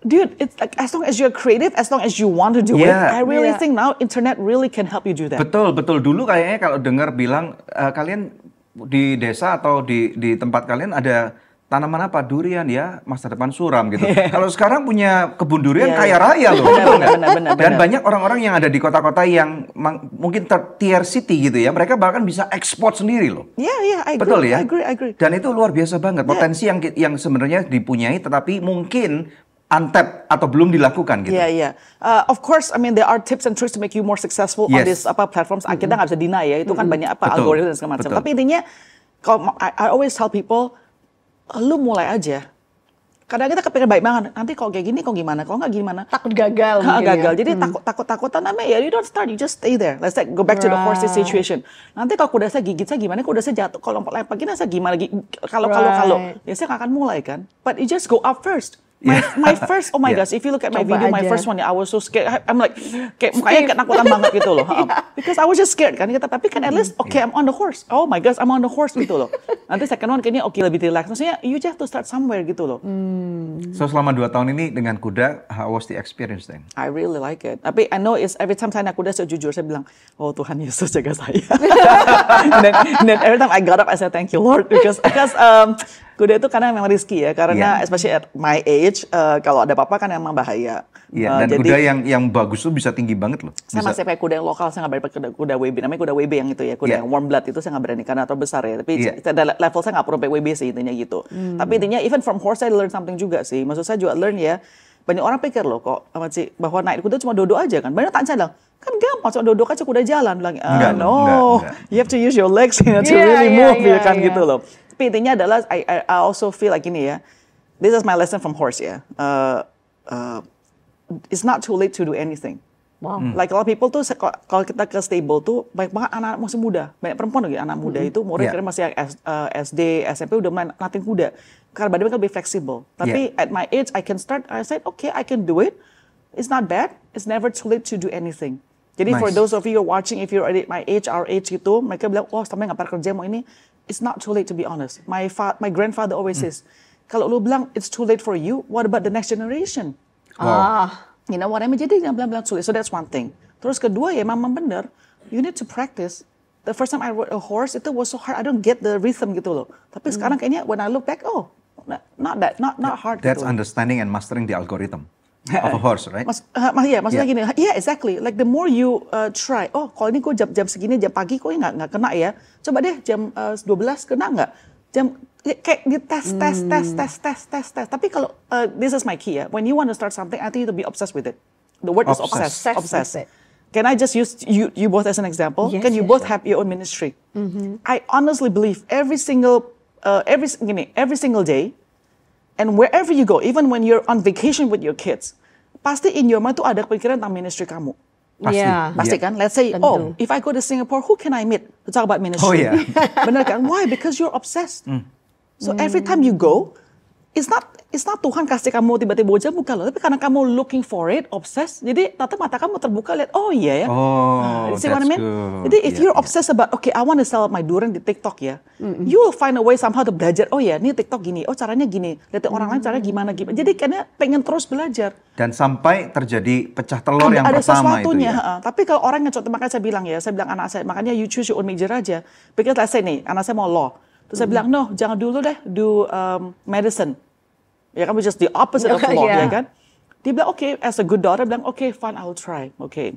dude it's like as long as you're creative as long as you want to do yeah. it I really yeah. think now internet really can help you do that. Betul betul dulu kayaknya kalau dengar bilang uh, kalian di desa atau di di tempat kalian ada tanaman apa durian ya masa depan suram gitu. Yeah. Kalau sekarang punya kebun durian yeah, iya. kaya raya loh, benar, benar, benar, benar, Dan banyak orang-orang yang ada di kota-kota yang mungkin tier city gitu ya, mereka bahkan bisa ekspor sendiri loh. Iya yeah, iya, yeah, agree, betul ya. I agree, I agree. Dan itu luar biasa banget iya. potensi yeah. yang yang sebenarnya dipunyai, tetapi mungkin untap atau belum dilakukan gitu. Iya yeah, iya. Yeah. Uh, of course, I mean there are tips and tricks to make you more successful yes. on this apa platforms. Mm -hmm. Kita nggak bisa deny ya, itu mm -hmm. kan mm-hmm. banyak apa algoritma dan segala macam. Tapi intinya, kalau I, I always tell people lu mulai aja kadang kita kepikiran baik banget nanti kalau kayak gini kok gimana kalau nggak gimana takut gagal takut ya. gagal ya? jadi hmm. takut takut takutan namanya ya you don't start you just stay there let's like go back right. to the horses situation nanti kalau kuda saya gigit saya gimana kuda saya jatuh kalau lempar gini saya gimana kalau right. kalau kalau biasanya akan mulai kan but you just go up first My, my first, oh my yeah. gosh, if you look at my Coba video, aja. my first one, I was so scared. I'm like, kayak mukanya ketakutan banget gitu loh. yeah. Because I was just scared kan. Kita, gitu. tapi kan at least, okay, yeah. I'm on the horse. Oh my gosh, I'm on the horse gitu loh. Nanti second one kayaknya oke okay, lebih relax. Maksudnya, you just have to start somewhere gitu loh. Hmm. So selama dua tahun ini dengan kuda, how was the experience then? I really like it. Tapi I know is every time saya naik kuda, saya jujur, saya bilang, oh Tuhan Yesus jaga saya. and, then, and then every time I got up, I said, thank you Lord. Because, because um, Kuda itu karena memang riski ya, karena yeah. especially at my age, uh, kalau ada apa-apa kan emang bahaya. Iya, yeah, uh, dan jadi, kuda yang yang bagus tuh bisa tinggi banget loh. Saya bisa. masih pakai kuda yang lokal, saya nggak berani pakai kuda, kuda WB, namanya kuda WB yang itu ya, kuda yeah. yang warm blood itu saya nggak berani karena atau besar ya. Tapi yeah. Iya. level saya nggak perlu pakai WB sih intinya gitu. Hmm. Tapi intinya even from horse I learn something juga sih. Maksud saya juga learn ya, banyak orang pikir loh kok amat sih bahwa naik kuda cuma dodo aja kan banyak tak bilang kan gampang cuma dodo aja kuda jalan bilang ah, enggak, no enggak, enggak. you have to use your legs you know, to yeah, really iya, move yeah, ya iya, kan yeah. gitu loh tapi intinya adalah I, I, also feel like ini ya this is my lesson from horse ya uh, uh, it's not too late to do anything Wow. Hmm. Like kalau people tuh kalau kita ke stable tuh banyak banget anak-anak masih muda, banyak perempuan lagi ya, anak muda hmm. itu murid yeah. masih SD, uh, SMP udah main nating kuda. Karena badan mereka lebih fleksibel. Tapi yeah. at my age I can start. I said okay I can do it. It's not bad. It's never too late to do anything. Jadi nice. for those of you watching, if you're at my age, our age gitu, mereka bilang, oh sampai nggak pernah kerja mau ini, it's not too late to be honest. My fa- my grandfather always mm. says, kalau lu bilang it's too late for you, what about the next generation? Wow. Ah, you know what I mean? Jadi bilang-bilang sulit. So that's one thing. Terus kedua ya memang benar, you need to practice. The first time I rode a horse itu was so hard. I don't get the rhythm gitu loh. Tapi mm. sekarang kayaknya when I look back, oh, not that, not not hard. Gitu that's gitu. understanding and mastering the algorithm. of a horse, right? Mas, uh, yeah, maksudnya yeah. gini, yeah exactly. Like the more you uh, try, oh kalau ini gue jam jam segini jam pagi kok nggak nggak kena ya. Coba deh jam uh, 12 kena nggak? Jam kayak di tes tes hmm. tes tes tes tes tes. Tapi kalau uh, this is my key ya. When you want to start something, I think you to be obsessed with it. The word obsessed. is obsessed. Obsessed. obsessed. Can I just use you you both as an example? Yes, Can you yes, both yes. have your own ministry? Mm -hmm. I honestly believe every single uh, every gini, every single day and wherever you go, even when you're on vacation with your kids, pasti in your mind tuh ada pikiran tentang ministry kamu. Pasti. Yeah. Pasti kan? Let's say, Tentu. oh, if I go to Singapore, who can I meet to talk about ministry? Oh yeah. Benar kan? Why? Because you're obsessed. Mm. So every time you go, it's not it's not Tuhan kasih kamu tiba-tiba aja buka loh, tapi karena kamu looking for it, obsessed, jadi tata mata kamu terbuka lihat, oh iya yeah, ya. Oh, uh, see what I mean? Good. Jadi if yeah, you're iya. obsessed yeah. about, okay, I want to sell my durian di TikTok ya, mm -hmm. you will find a way somehow to belajar, oh ya, yeah, ini TikTok gini, oh caranya gini, lihat mm -hmm. orang lain caranya mm. gimana gimana. Jadi kayaknya pengen terus belajar. Dan sampai terjadi pecah telur ada, yang ada pertama itu ya. Uh, tapi kalau orang yang contoh makanya saya bilang ya, saya bilang anak saya, makanya you choose your own major aja. Because let's say nih, anak saya mau law, Terus mm -hmm. saya bilang, no, jangan dulu deh, do um, medicine ya kan just the opposite of law, ya yeah. ya kan dia bilang oke okay, as a good daughter bilang oke okay, fine I will try oke okay.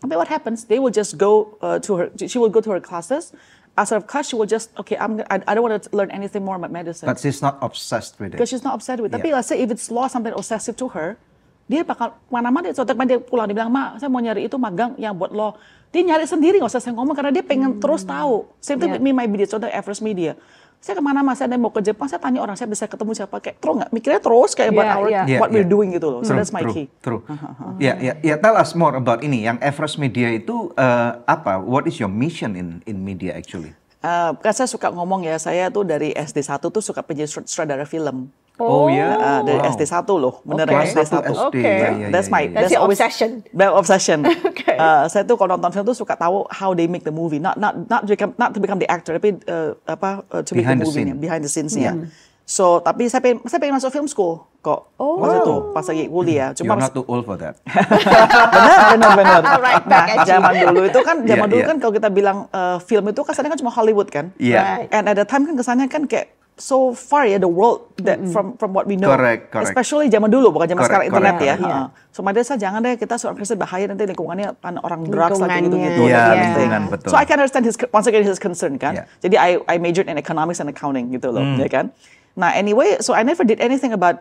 tapi what happens they will just go uh, to her she will go to her classes as of class she will just okay I'm I, I don't want to learn anything more about medicine but she's not obsessed with it because she's not obsessed with it yeah. tapi let's say if it's law something obsessive to her dia bakal mana-mana dia contek dia pulang dia bilang Ma, saya mau nyari itu magang yang buat law. dia nyari sendiri nggak usah saya ngomong karena dia pengen hmm. terus tahu same thing yeah. with me my media contek Everest media saya kemana mas saya mau ke Jepang saya tanya orang saya bisa ketemu siapa kayak terus nggak mikirnya terus kayak yeah, our, yeah. what yeah, we're iya, iya. doing gitu loh so true, that's my true, key true ya ya ya tell us more about ini yang Everest Media itu uh, apa what is your mission in in media actually uh, saya suka ngomong ya saya tuh dari SD 1 tuh suka menjadi sutradara film Oh, iya? ah, oh ya, uh, dari wow. SD 1 loh, benar okay. SD 1. Oke. Okay. Iya, iya, that's my that's, that's your obsession. My obsession. okay. uh, saya tuh kalau nonton film tuh suka tahu how they make the movie, not not not to become not to become the actor, tapi uh, apa uh, to behind make the, the movie scene. behind the scenes ya. Mm. So, tapi saya pengen, saya pengen masuk film school kok. Oh. Masa itu, pas lagi kuliah. Ya. Hmm. Cuma You're pas, not too old for that. benar, benar, benar. right nah, zaman dulu itu kan, zaman yeah, dulu yeah. kan kalau kita bilang uh, film itu kesannya kan cuma Hollywood kan. Yeah. Right. And at the time kan kesannya kan kayak so far ya yeah, the world that mm -hmm. from from what we know. Correct, correct. Especially zaman dulu bukan zaman correct, sekarang correct, internet ya. correct, ya. Yeah. Uh, so Madesa saya jangan deh kita surat kristal bahaya nanti lingkungannya kan orang drugs lagi gitu-gitu. Gitu, iya, yeah, gitu. lingkungan yeah. betul. So I can understand his once again his concern kan. Yeah. Jadi I I majored in economics and accounting gitu loh, mm. ya kan. Nah, anyway, so I never did anything about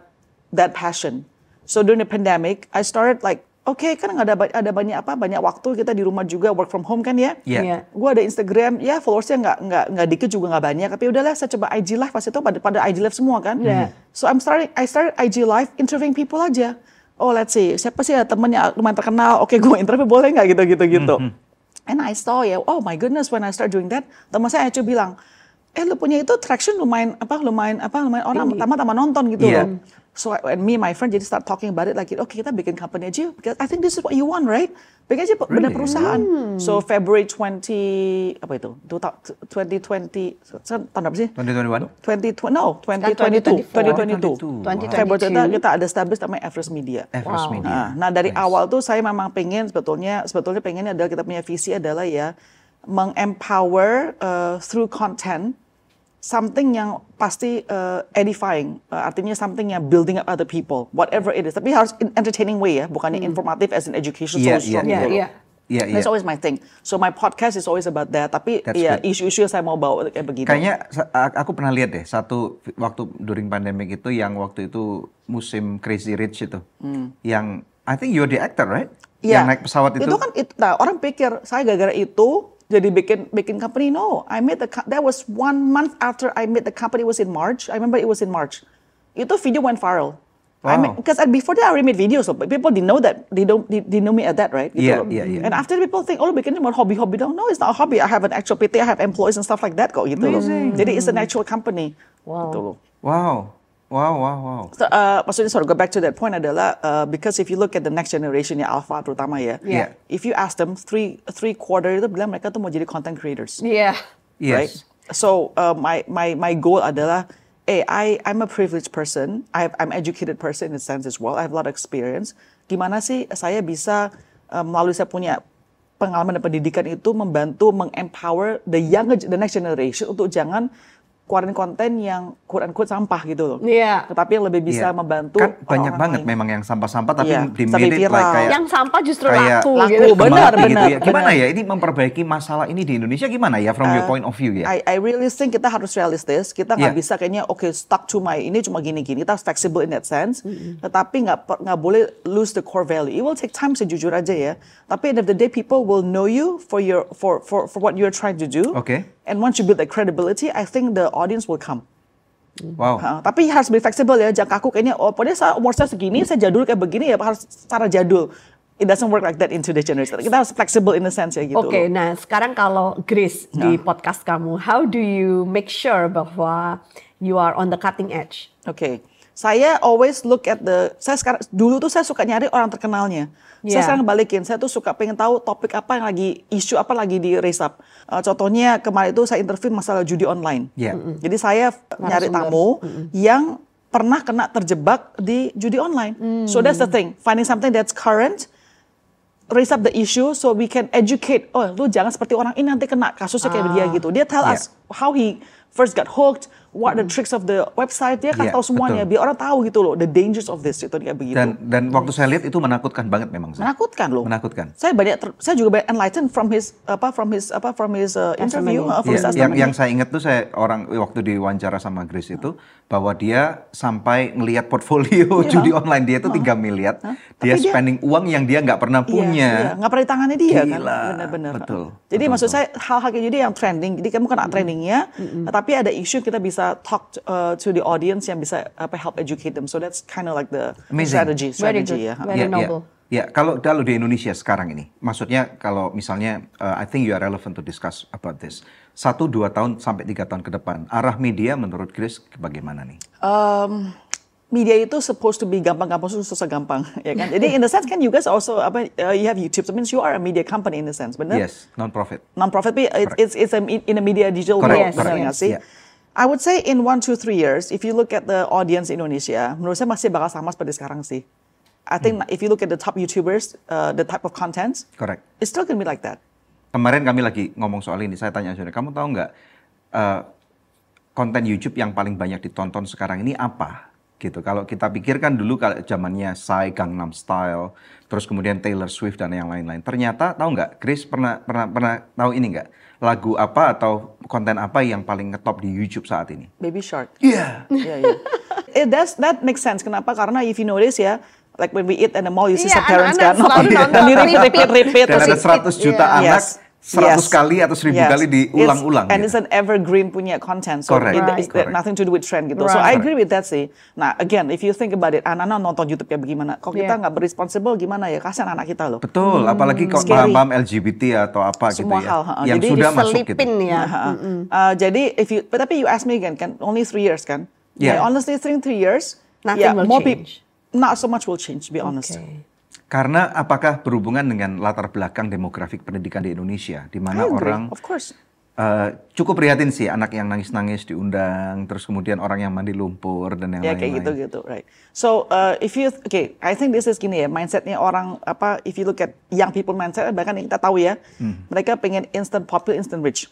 that passion. So during the pandemic, I started like Oke, okay, kan ada ada banyak apa banyak waktu kita di rumah juga work from home kan ya. Iya. Yeah. Gue ada Instagram, ya followersnya nggak nggak nggak dikit juga nggak banyak. Tapi udahlah, saya coba IG live pas itu pada pada IG live semua kan. Yeah. So I'm starting I started IG live interviewing people aja. Oh let's see, siapa sih ya temen yang lumayan terkenal? Oke, okay, gue interview boleh nggak gitu gitu gitu. Mm -hmm. And I saw ya, oh my goodness when I start doing that, teman saya itu bilang, eh lu punya itu traction lumayan apa lumayan apa lumayan orang pertama-tama nonton gitu yeah. So I, and me and my friend jadi start talking about it like, oke okay, kita bikin company aja because I think this is what you want, right? Bikin aja really? benar perusahaan. Hmm. So February 20 apa itu? 2020 so, tahun berapa sih? 2021. 20 no, 2022. 2022. Februari kita, kita ada establish namanya Everest Media. Everest wow. Media. Nah, nah dari nice. awal tuh saya memang pengen sebetulnya sebetulnya pengen adalah kita punya visi adalah ya mengempower uh, through content something yang pasti uh, edifying, uh, artinya something yang building up other people, whatever it is. Tapi harus in entertaining way ya, bukannya hmm. informatif as an education yeah, Iya Yeah, yeah, yeah. Yeah, That's always my thing. So my podcast is always about that. Tapi ya isu-isu yang saya mau bawa kayak begitu. Kayaknya aku pernah lihat deh satu waktu during pandemic itu yang waktu itu musim Crazy Rich itu. Hmm. Yang I think you're the actor, right? Yeah. Yang naik pesawat itu. Itu kan it, nah, orang pikir saya gara-gara itu Jadi Baking, making company? No, I made the that was one month after I made the company it was in March. I remember it was in March. Itu video went viral. Wow. Because before that I already made videos, but people didn't know that they don't they, they know me at that, right? yeah, yeah, yeah. And after people think, oh, bikin hobby, hobby Don't No, it's not a hobby. I have an actual PT, I have employees and stuff like that Go, gitu Amazing. loh. Jadi it's an actual company. Wow. Gitu Wow. Wow, wow, wow. So, uh, maksudnya sorry, go back to that point adalah uh, because if you look at the next generation ya alpha terutama ya, yeah. if you ask them three three quarter itu bilang mereka tuh mau jadi content creators. Yeah. Yes. So uh, my my my goal adalah, eh hey, I I'm a privileged person, I have, I'm educated person in a sense as well, I have a lot of experience. Gimana sih saya bisa um, melalui saya punya pengalaman dan pendidikan itu membantu mengempower the younger the next generation untuk jangan keluarin konten yang quote unquote sampah gitu loh. Iya. Yeah. Tetapi yang lebih bisa yeah. membantu kan banyak orang banget lain. memang yang sampah-sampah tapi yeah. di like kayak yang sampah justru kayak laku, laku gitu. benar gitu benar. Gitu ya. Gimana ya ini memperbaiki masalah ini di Indonesia gimana ya from uh, your eh, point of view ya? I, I really think kita harus realistis. Kita nggak yeah. bisa kayaknya oke okay, stuck to my ini cuma gini-gini. Kita harus flexible in that sense. Mm -hmm. Tetapi nggak nggak boleh lose the core value. It will take time sejujur aja ya. Tapi end of the day people will know you for your for for for what you're trying to do. Oke. Okay. And once you build that credibility, I think the audience will come. Wow. Ha, tapi harus be flexible ya, jangan kaku kayaknya. Oh, pokoknya saya umur saya segini, saya jadul kayak begini ya harus secara jadul. It doesn't work like that in today's generation. Kita harus flexible in the sense ya gitu. Oke, okay, nah sekarang kalau Grace nah. di podcast kamu, how do you make sure bahwa you are on the cutting edge? Oke. Okay. Saya always look at the saya sekarang dulu tuh saya suka nyari orang terkenalnya. Yeah. Saya iya. sekarang balikin. Saya tuh suka pengen tahu topik apa yang lagi isu apa lagi di raise up. Uh, contohnya kemarin itu saya interview masalah judi online. Yeah. Mm -hmm. Jadi saya Langsung nyari tamu mm -hmm. yang pernah kena terjebak di judi online. Mm. So that's the thing, finding something that's current, raise up the issue so we can educate. Oh, lu jangan seperti orang ini nanti kena kasusnya kayak ah. dia gitu. Dia tell yeah. us how he first got hooked, what the hmm. tricks of the website dia kan yeah, tahu semuanya betul. biar orang tahu gitu loh the dangers of this itu kayak begitu dan dan waktu saya lihat itu menakutkan banget memang saya. menakutkan loh menakutkan saya banyak ter, saya juga banyak enlightened from his apa from his apa from his uh, interview uh, from yeah, yang yang saya ingat tuh saya orang waktu diwawancara sama Grace itu bahwa dia sampai ngelihat portfolio yeah. judi online dia itu tiga uh, miliar huh? dia Tapi spending dia, uang yang dia nggak pernah iya, punya iya. nggak yeah, yeah. pernah di tangannya dia kan? Gila. kan benar-benar jadi betul, maksud betul. saya hal-hal kayak jadi yang trending jadi kamu kan mm -hmm. trendingnya mm -hmm. hmm. tapi ada isu kita bisa talk to, uh, to the audience yang bisa apa help educate them. So that's kind of like the Amazing. strategy strategy ya. Very yeah, noble. Ya, kalau kalau di Indonesia sekarang ini, maksudnya kalau misalnya, uh, I think you are relevant to discuss about this. Satu dua tahun sampai tiga tahun ke depan, arah media menurut Chris bagaimana nih? Um, media itu supposed to be gampang-gampang susah susah gampang, ya kan? Jadi in the sense kan you guys also apa uh, you have YouTube, so means you are a media company in the sense, benar? Yes, non profit. Non profit, but it's it's, it's a, in a media digital correct, correct. Yes. Ya yeah. I would say in one, two, three years, if you look at the audience Indonesia, menurut saya masih bakal sama seperti sekarang sih. I think hmm. if you look at the top YouTubers, uh, the type of content, correct, it's still gonna be like that. Kemarin kami lagi ngomong soal ini, saya tanya Sony, kamu tahu nggak uh, konten YouTube yang paling banyak ditonton sekarang ini apa? Gitu. Kalau kita pikirkan dulu kalau zamannya Psy, Gangnam Style, terus kemudian Taylor Swift dan yang lain-lain. Ternyata tahu nggak, Chris pernah pernah pernah tahu ini nggak? lagu apa atau konten apa yang paling ngetop di YouTube saat ini? Baby Shark. Iya. Yeah. yeah, yeah. It does that makes sense. Kenapa? Karena if you notice ya, like when we eat and the mall you see yeah, some parents kan nonton repeat repeat repeat dan ada 100 juta yeah. anak yes seratus yes. kali atau seribu yes. kali diulang-ulang. And gitu. it's an evergreen punya content, so correct. it, right. it's nothing to do with trend gitu. Right. So I agree with that sih. Nah again, if you think about it, anak-anak nonton YouTube ya bagaimana? Kok kita nggak berresponsible gimana ya? Kasihan anak kita loh. Betul, hmm. apalagi kalau paham-paham LGBT atau apa gitu Semua gitu ya. ya, hal, yang jadi, sudah masuk gitu. Ya. Uh, -huh. uh, jadi if you, tapi you ask me again, kan only three years kan? Yeah. yeah honestly, three three years, nothing yeah, will more change. not so much will change, be honest. Okay. Karena apakah berhubungan dengan latar belakang demografik pendidikan di Indonesia, di mana orang of course. Uh, cukup prihatin sih anak yang nangis-nangis diundang, terus kemudian orang yang mandi lumpur dan yang ya, lain-lain. Ya kayak gitu-gitu, right? So uh, if you, okay, I think this is gini ya mindsetnya orang apa? If you look at young people mindset, bahkan kita tahu ya, hmm. mereka pengen instant popular, instant rich.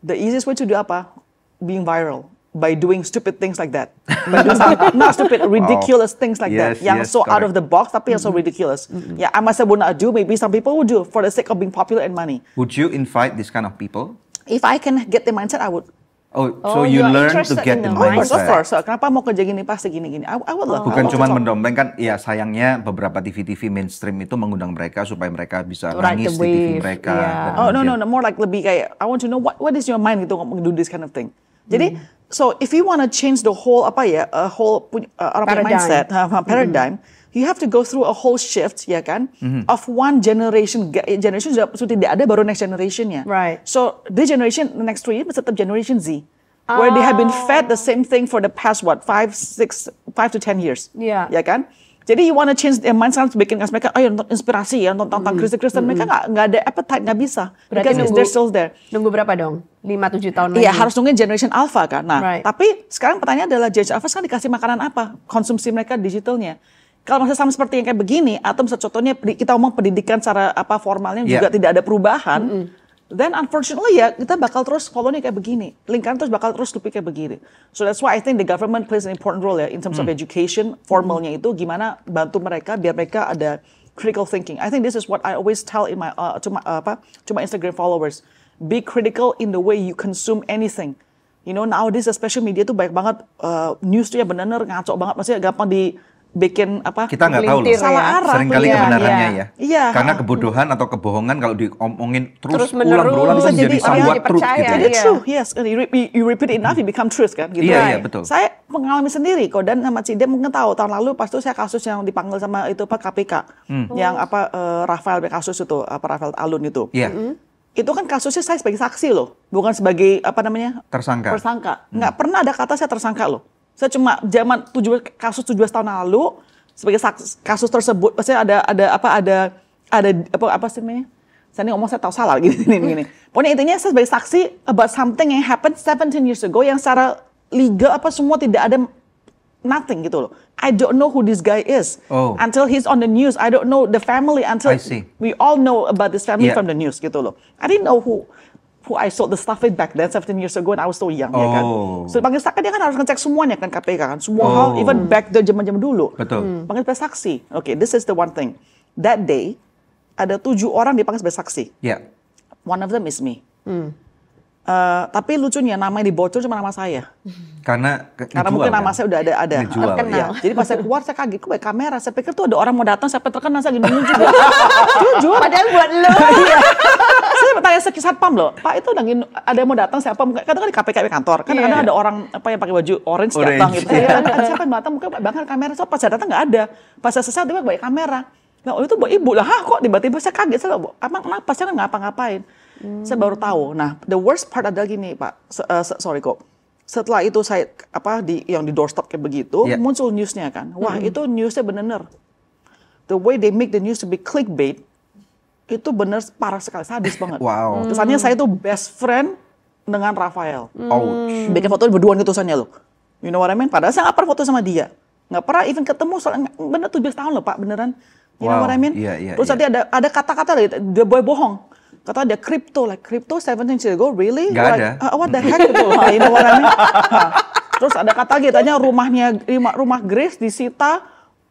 The easiest way to do apa? Being viral by doing stupid things like that. not stupid, ridiculous oh. things like yes, that. Yang yes, so correct. out of the box, tapi mm -hmm. yang so mm-hmm. ridiculous. Mm -hmm. Yeah, I myself would not do. Maybe some people would do for the sake of being popular and money. Would you invite this kind of people? If I can get the mindset, I would. Oh, so oh, you learn to get the, the mindset. Of course, of course. So, kenapa mau kerja gini pasti gini-gini? I, I would love. Oh. Bukan cuma mendompleng kan, ya sayangnya beberapa TV-TV mainstream itu mengundang mereka supaya mereka bisa right nangis di TV mereka. Yeah. Oh no no no, more like lebih kayak I want to know what what is your mind gitu do this kind of thing. Jadi hmm so if you want to change the whole apa ya, a whole uh, paradigm. mindset, mm-hmm. uh, paradigm, mm-hmm. you have to go through a whole shift ya kan mm-hmm. of one generation eh, generation sudah, sudah tidak ada baru next generation ya. Right. So the generation the next three years tetap generation Z. Oh. Where they have been ah. fed the same thing for the past what five, six, five to ten years, yeah. ya kan? Jadi you wanna change their mind sekarang bikin mereka, ayo oh, nonton inspirasi ya nonton tentang hmm. Kristen-Kristen. Mereka hmm. nggak nggak ada appetite, nggak bisa. Berarti Because nunggu, they're still there. Nunggu berapa dong? Lima tujuh tahun iya, lagi? Iya, harus nungguin generation alpha kan. Nah, right. tapi sekarang pertanyaannya adalah generation alpha sekarang dikasih makanan apa? Konsumsi mereka digitalnya kalau masih sama seperti yang kayak begini atau misalnya contohnya kita omong pendidikan secara apa formalnya yeah. juga tidak ada perubahan mm -hmm then unfortunately ya kita bakal terus koloni kayak begini. Lingkaran terus bakal terus lebih kayak begini. So that's why I think the government plays an important role ya in terms hmm. of education, formalnya itu gimana bantu mereka biar mereka ada critical thinking. I think this is what I always tell in my uh, to my uh, apa to my Instagram followers. Be critical in the way you consume anything. You know nowadays especially media tuh banyak banget uh, news tuh ya benar-benar ngaco banget. Maksudnya gampang di bikin apa kita nggak tahu loh salah ya. arah seringkali ya. kebenarannya ya. ya iya karena kebodohan atau kebohongan kalau diomongin terus, terus ulang berulang bisa jadi somewhat truth gitu jadi iya. yeah. true yes you repeat it enough it hmm. become truth kan gitu iya, yeah, betul saya mengalami sendiri kok dan sama Cide mungkin tahu tahun lalu pas itu saya kasus yang dipanggil sama itu pak KPK hmm. yang apa uh, Rafael kasus itu apa Rafael Alun itu yeah. mm -hmm itu kan kasusnya saya sebagai saksi loh, bukan sebagai apa namanya tersangka. Tersangka, hmm. nggak hmm. pernah ada kata saya tersangka loh. Saya cuma zaman tujuh kasus tujuh tahun lalu sebagai kasus tersebut pasti ada ada apa ada ada apa apa sih namanya? Saya ini ngomong saya tahu salah gini gini gini. Pokoknya intinya saya sebagai saksi about something yang happened 17 years ago yang secara legal apa semua tidak ada nothing gitu loh. I don't know who this guy is oh. until he's on the news. I don't know the family until we all know about this family yeah. from the news gitu loh. I didn't know who who I sold the stuff with back then 17 years ago and I was so young oh. ya kan. Oh. So dipanggil saksi dia kan harus ngecek semuanya kan KPK kan. Semua oh. hal even back the zaman-zaman dulu. Betul. Hmm. Panggil sebagai saksi. Oke, okay, this is the one thing. That day ada tujuh orang dipanggil sebagai saksi. Yeah. One of them is me. Hmm. Uh, tapi lucunya namanya dibocor cuma nama saya. Karena karena mungkin kan? nama ya? saya udah ada ada dijual, ya. Jadi pas saya keluar saya kaget, kok kamera. Saya pikir tuh ada orang mau datang, saya terkenal saya gini juga. Jujur. Padahal buat lo. Iya. saya bertanya sekisar pam lo. Pak itu udah ada yang mau datang siapa? Kadang-kadang di KPK di kantor, kan kadang yeah. ada orang apa yang pakai baju orange, orange datang gitu. Yeah. Iya. Kan? Ada siapa yang datang? Mungkin bahkan kamera. So pas saya datang nggak ada. Pas saya selesai tiba-tiba kamera. Nah, itu buat ibu lah, kok tiba-tiba saya kaget, saya loh, emang kenapa? Saya kan ngapa-ngapain. Hmm. Saya baru tahu. Nah, the worst part adalah gini, Pak. uh, sorry kok. Setelah itu saya apa di yang di doorstop kayak begitu, yeah. muncul newsnya kan. Wah, hmm. itu newsnya bener-bener. The way they make the news to be clickbait itu bener parah sekali, sadis banget. wow. Kesannya saya tuh best friend dengan Rafael. Oh. Bikin foto berduaan gitu kesannya loh. You know what I mean? Padahal saya nggak pernah foto sama dia. Nggak pernah even ketemu, soalnya bener tujuh tahun loh Pak, beneran. You wow. know what I mean? Yeah, yeah, Terus yeah. tadi ada ada kata-kata lagi, dia boy bohong kata ada crypto like crypto 17 years ago really Gak like, ada. Uh, what the heck gitu what I mean? terus ada kata gitu, tanya rumahnya rumah Grace disita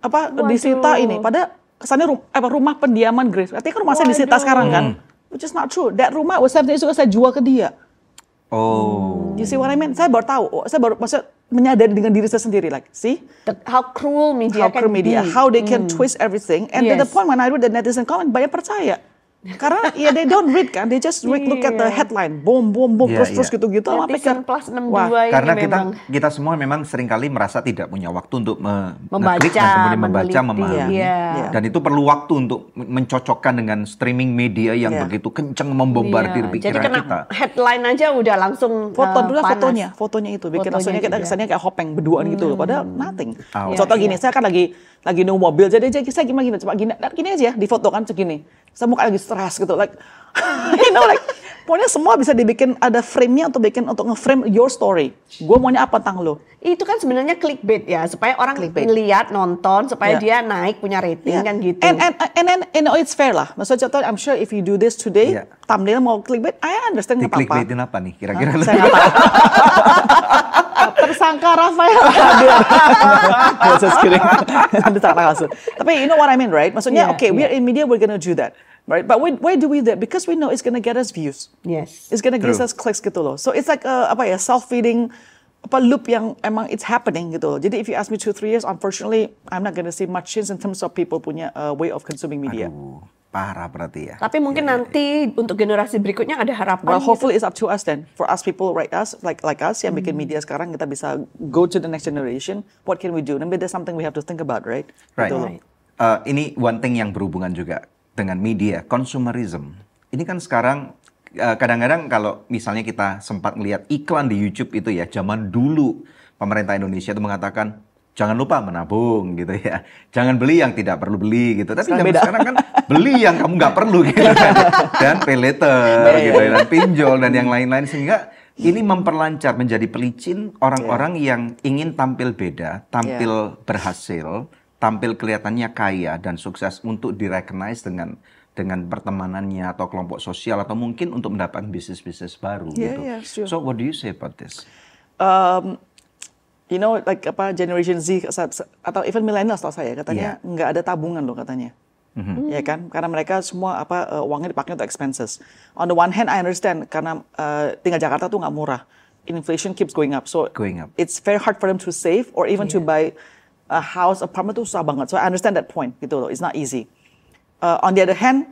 apa Waduh. disita ini pada kesannya rum, apa rumah pendiaman Grace artinya kan rumah Waduh. saya disita sekarang kan hmm. which is not true that rumah was 17 years ago saya jual ke dia Oh. You see what I mean? Saya baru tahu, saya baru maksud menyadari dengan diri saya sendiri, like, see? The, how cruel media how cruel media, be. How they can hmm. twist everything. And yes. then the point when I read the netizen comment, banyak percaya. Karena ya yeah, they don't read kan, they just read, look at the iya. headline, boom boom boom yeah, terus yeah. terus iya. gitu-gitu Tapi pikir plus 62 wah, ini karena kita kita semua memang seringkali merasa tidak punya waktu untuk me membaca, dan kemudian membaca, memahami. Yeah. Iya. Dan itu perlu waktu untuk mencocokkan dengan streaming media yang yeah. begitu kenceng membombardir yeah. pikiran Jadi kena kita. headline aja udah langsung eh, foto uh, dulu panas. fotonya, fotonya itu bikin fotonya kita kesannya kayak hopeng berduaan hmm. gitu loh, padahal hmm. nothing. Oh. Yeah, Contoh yeah. gini, saya kan lagi lagi nunggu mobil jadi aja saya gimana gini cuma gini gini aja ya foto kan segini saya muka lagi stres gitu like you know like pokoknya semua bisa dibikin ada frame-nya untuk bikin untuk ngeframe your story gue maunya apa tentang lo itu kan sebenarnya clickbait ya supaya orang clickbait. lihat nonton supaya yeah. dia naik punya rating yeah. kan gitu and and and, and, and it's fair lah maksudnya contoh I'm sure if you do this today yeah. thumbnail mau clickbait I understand nggak apa-apa clickbaitin apa nih kira-kira huh? saya tersangka Rafael. Just kidding. Ada langsung. Tapi you know what I mean, right? Maksudnya, yeah, okay, yeah. we're in media, we're gonna do that. Right, but we, why do we do that? Because we know it's gonna get us views. Yes, it's gonna get give us clicks gitu loh. So it's like a, apa ya self-feeding apa loop yang emang it's happening gitu loh. Jadi if you ask me two three years, unfortunately I'm not gonna see much change in terms of people punya uh, way of consuming media. Aduh parah berarti ya. Tapi mungkin yeah, iya, nanti yeah. untuk generasi berikutnya ada harapan. Well, gitu. hopefully gitu. it's up to us then. For us people like us, like like us yang hmm. bikin media sekarang kita bisa go to the next generation. What can we do? Maybe there's something we have to think about, right? Right. Gitu right. Uh, ini one thing yang berhubungan juga dengan media, consumerism. Ini kan sekarang kadang uh, kadang-kadang kalau misalnya kita sempat melihat iklan di YouTube itu ya zaman dulu pemerintah Indonesia itu mengatakan jangan lupa menabung gitu ya. Jangan beli yang tidak perlu beli gitu. Tapi sekarang sekarang kan beli yang kamu nggak perlu gitu kan. Dan pay later iya, gitu iya. ya. Dan pinjol dan yang lain-lain. Sehingga ini memperlancar menjadi pelicin orang-orang yeah. yang ingin tampil beda, tampil yeah. berhasil, tampil kelihatannya kaya dan sukses untuk direcognize dengan dengan pertemanannya atau kelompok sosial atau mungkin untuk mendapatkan bisnis-bisnis baru yeah, gitu. Yeah, sure. So what do you say about this? Um, you know like apa generation Z atau even millennials tau saya katanya yeah. nggak ada tabungan loh katanya. Mm-hmm. Ya kan? Karena mereka semua apa uh, uangnya dipakai untuk expenses. On the one hand I understand karena uh, tinggal Jakarta tuh nggak murah. Inflation keeps going up. So going up. It's very hard for them to save or even yeah. to buy a house, apartment tuh susah banget. So I understand that point gitu loh. It's not easy. Uh, on the other hand,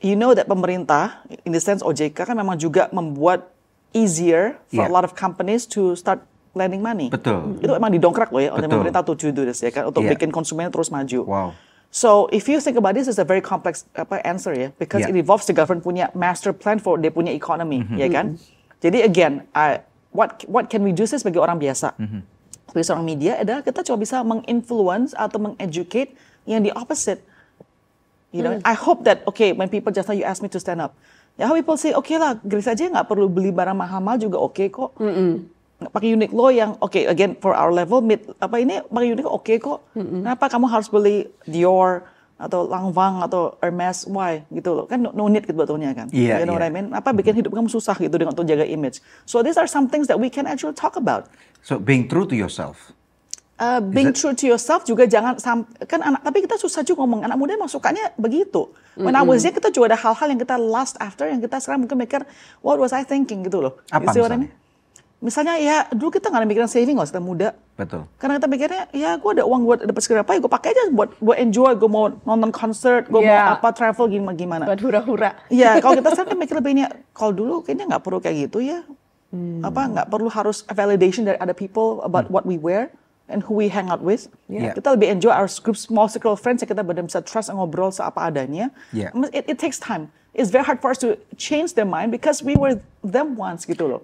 you know that pemerintah in the sense OJK kan memang juga membuat easier for yeah. a lot of companies to start lending money. Betul. Itu emang didongkrak loh ya oleh Betul. pemerintah tujuh do this ya kan untuk yeah. bikin konsumen terus maju. Wow. So if you think about this, it's a very complex apa, answer ya, because yeah. it involves the government punya master plan for dia punya economy, mm-hmm. ya kan? Mm-hmm. Jadi again, I, what what can we do sih sebagai orang biasa, mm-hmm. sebagai seorang media adalah kita cuma bisa menginfluence atau mengeducate yang di opposite. You know, mm. I hope that okay when people just now you ask me to stand up, ya yeah, people say okay lah, Grace aja nggak perlu beli barang mahal-mahal juga oke okay kok. mm -mm pakai lo yang oke okay, again for our level mid apa ini pakai Uniqlo oke okay kok. Mm-hmm. Kenapa kamu harus beli Dior atau Langvang atau Hermes why gitu loh. Kan no, need gitu betulnya kan. Yeah, you know yeah. what iya. I mean? Apa bikin hidup kamu susah gitu dengan untuk jaga image. So these are some things that we can actually talk about. So being true to yourself. Uh, being that... true to yourself juga jangan kan anak tapi kita susah juga ngomong anak muda emang sukanya begitu. When mm -hmm. I was young kita juga ada hal-hal yang kita last after yang kita sekarang mungkin mikir what was I thinking gitu loh. Apa misalnya? Misalnya ya dulu kita nggak ada mikiran saving nggak kita muda. Betul. Karena kita pikirnya ya gue ada uang gue dapat segera apa ya gue pakai aja buat gue enjoy, gue mau nonton konser, gue yeah. mau iya. apa travel gimana gimana. Buat hura-hura. Iya, kalau kita sekarang kan mikir lebih ini kalau dulu kayaknya nggak perlu kayak gitu ya. Hmm. Apa nggak perlu harus validation dari other people about hmm. what we wear and who we hang out with. Yeah. yeah. Kita lebih enjoy our group small circle of friends yang kita benar bisa trust ngobrol seapa adanya. Yeah. It, it takes time. It's very hard for us to change their mind because we were them once gitu loh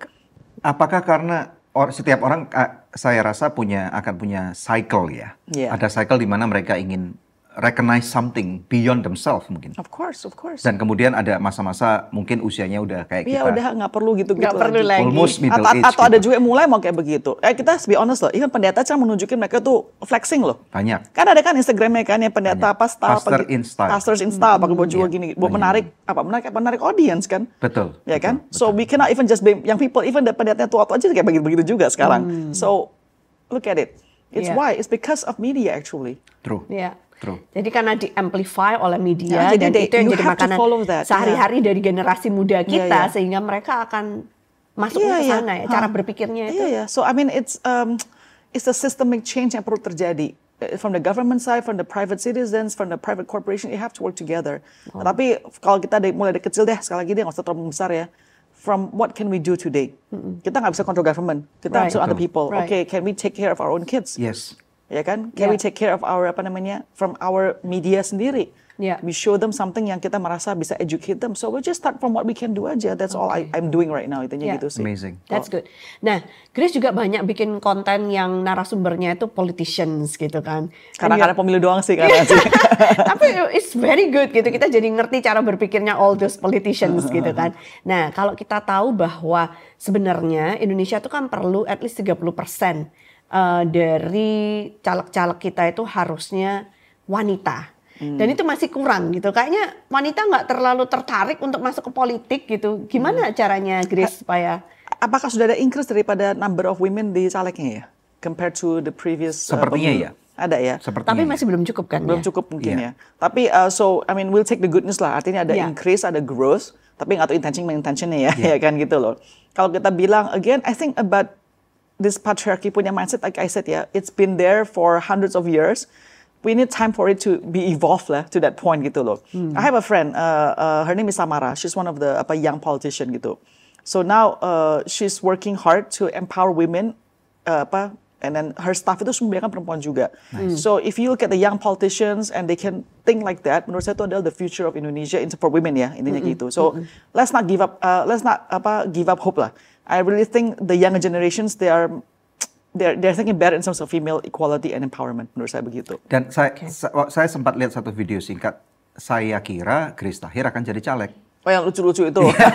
apakah karena or, setiap orang saya rasa punya akan punya cycle ya. Yeah. Ada cycle di mana mereka ingin recognize something beyond themselves mungkin. Of course, of course. Dan kemudian ada masa-masa mungkin usianya udah kayak iya, kita. Iya udah nggak perlu gitu gitu. Gak perlu lagi. Almost middle atau, age. Atau gitu. ada juga yang mulai mau kayak begitu. Eh kita be honest loh, ikan pendeta cara kan menunjukin mereka tuh flexing loh. Banyak. Kan ada kan Instagramnya kan yang pendeta apa style. Pastor in iya, style. Pastors in style pakai baju yeah. gini. Buat menarik apa menarik apa menarik audience kan. Betul. Ya kan. Betul. So we cannot even just be yang people even the pendetanya tua tua aja kayak begitu-begitu juga sekarang. Hmm. So look at it. It's yeah. why it's because of media actually. True. Yeah. True. Jadi karena di amplify oleh media ya, dan they, itu yang jadi makanan sehari-hari yeah. dari generasi muda kita yeah, yeah. sehingga mereka akan masuk yeah, ke sana yeah. ya cara huh. Ah. berpikirnya itu. Yeah, yeah. So I mean it's um, it's a systemic change yang perlu terjadi eh, from the government side, from the private citizens, from the private corporation, you have to work together. Oh. Nah, tapi kalau kita dari, mulai dari kecil deh, sekali lagi deh, nggak usah terlalu besar ya. From what can we do today? Mm -hmm. Kita nggak bisa kontrol government, kita right. other people. Right. Okay, can we take care of our own kids? Yes ya kan? Can yeah. we take care of our apa namanya from our media sendiri? Yeah. We show them something yang kita merasa bisa educate them. So we just start from what we can do aja. That's okay. all I, I'm doing right now. Itunya yeah. gitu sih. Amazing. That's oh. good. Nah, Chris juga banyak bikin konten yang narasumbernya itu politicians gitu kan. Karena iya. karena pemilu doang sih karena iya. sih. Tapi it's very good gitu. Kita jadi ngerti cara berpikirnya all those politicians gitu kan. Nah, kalau kita tahu bahwa sebenarnya Indonesia tuh kan perlu at least 30 persen uh, dari caleg-caleg kita itu harusnya wanita. Hmm. Dan itu masih kurang gitu. Kayaknya wanita nggak terlalu tertarik untuk masuk ke politik gitu. Gimana hmm. caranya Grace supaya? Apakah sudah ada increase daripada number of women di calegnya ya? Compared to the previous. Eh, Sepertinya uh, ya. Ada ya. Sepertinya. Tapi ya. masih belum cukup kan? Belum ya? cukup mungkin yeah. ya. Tapi uh, so I mean we'll take the good news lah. Artinya ada yeah. increase, ada growth. Tapi nggak tahu intention intentionnya ya, yeah. ya kan gitu loh. Kalau kita bilang again, I think about this patriarchy punya mindset, like I said ya, yeah, it's been there for hundreds of years. We need time for it to be evolved lah to that point gitu loh. Hmm. I have a friend, uh, uh, her name is Samara. She's one of the apa young politician gitu. So now uh, she's working hard to empower women uh, apa and then her staff itu semuanya kan perempuan juga. Nice. So if you look at the young politicians and they can think like that, menurut saya itu adalah the future of Indonesia for women ya intinya mm gitu. So mm let's not give up, uh, let's not apa give up hope lah. I really think the younger generations they are they're, they're thinking better in terms of female equality and empowerment menurut saya begitu. Dan saya okay. Oh, saya sempat lihat satu video singkat saya kira Krista Tahir akan jadi caleg. Oh yang lucu-lucu itu. Iya.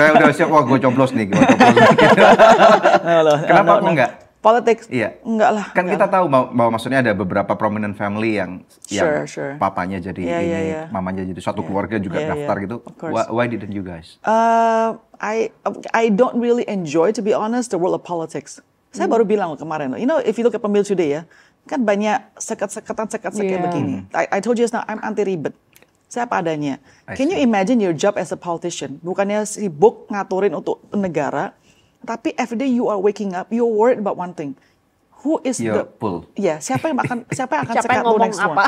saya udah siap, wah gue coblos nih, gue coblos. Kenapa aku enggak? Politics? Iya. Enggak lah. Kan enggak kita lah. tahu bahwa, bahwa maksudnya ada beberapa prominent family yang sure, yang sure. papanya jadi yeah, ini, yeah, yeah. mamanya jadi suatu yeah. keluarga juga yeah, iya. daftar yeah. gitu. Why, why didn't you guys? Uh, I um, I don't really enjoy to be honest the world of politics. Hmm. Saya baru bilang kemarin, you know if you look at pemilu today ya, kan banyak sekat-sekatan sekat-sekat yeah. Iya. begini. I, I told you just now I'm anti ribet saya apa adanya. Can you imagine your job as a politician? Bukannya sibuk ngaturin untuk negara, tapi every day you are waking up, you are worried about one thing. Who is Your the pull. Ya, yeah, siapa yang akan siapa yang akan siapa yang ngomong next apa?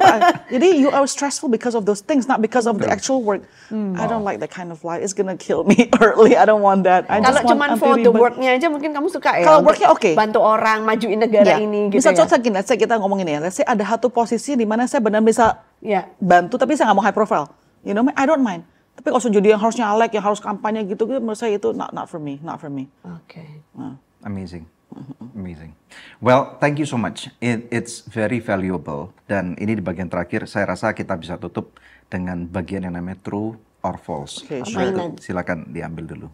jadi you are stressful because of those things, not because of the actual work. Hmm. I don't like that kind of life. It's gonna kill me early. I don't want that. I Kalau cuma for the worknya aja mungkin kamu suka ya. Kalau worknya oke. Okay. Bantu orang majuin negara yeah. ini gitu. Misal ya? contoh gini, saya kita ngomongin ya. Saya ada satu posisi di mana saya benar bisa yeah. bantu tapi saya nggak mau high profile. You know, I don't mind. Tapi kalau jadi yang harus nyalek, yang harus kampanye gitu, gitu menurut saya itu not, not for me, not for me. Oke. Okay. Nah. Amazing. Amazing. Well, thank you so much. It, it's very valuable. Dan ini di bagian terakhir, saya rasa kita bisa tutup dengan bagian yang namanya true or false. Okay, sure. silakan diambil dulu.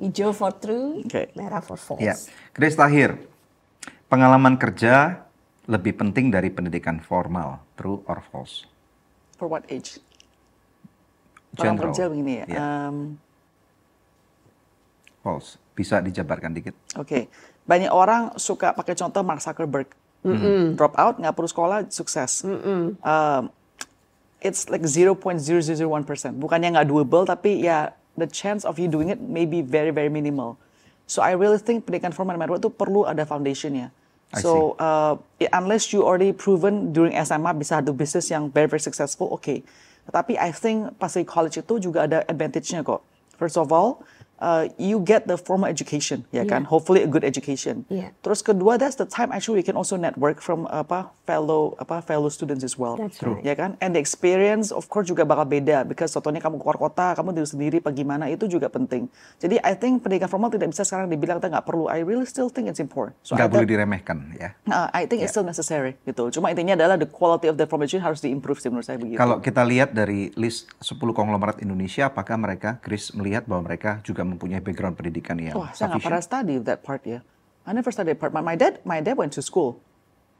Hijau for true, okay. merah for false. Ya. Yeah. Grace Tahir, pengalaman kerja lebih penting dari pendidikan formal, true or false? For what age? orang kerja begini ya. Yeah. Iya. Um, False. Bisa dijabarkan dikit. Oke. Okay. Banyak orang suka pakai contoh Mark Zuckerberg. Mm -hmm. Drop out, nggak perlu sekolah, sukses. Mm -hmm. um, it's like 0.0001%. Bukannya nggak doable, tapi ya the chance of you doing it may be very, very minimal. So I really think pendidikan formal dan itu perlu ada foundationnya. So uh, unless you already proven during SMA bisa ada bisnis yang very very successful, oke. Okay. Tapi I think pas di college itu juga ada advantage-nya kok. First of all, uh, you get the formal education, ya kan? yeah. kan? Hopefully a good education. Yeah. Terus kedua, that's the time actually we can also network from apa fellow apa fellow students as well, that's right. ya kan? And the experience of course juga bakal beda, because contohnya kamu keluar kota, kamu diri sendiri, bagaimana itu juga penting. Jadi I think pendidikan formal tidak bisa sekarang dibilang kita nggak perlu. I really still think it's important. So nggak boleh diremehkan, ya? Uh, I think yeah. it's ya. still necessary gitu. Cuma intinya adalah the quality of the formal harus diimprove sih menurut saya begitu. Kalau kita lihat dari list 10 konglomerat Indonesia, apakah mereka Chris melihat bahwa mereka juga mempunyai background pendidikan yang Wah, oh, saya nggak pernah study that part ya. Yeah. I never studied part. My, my dad, my dad went to school.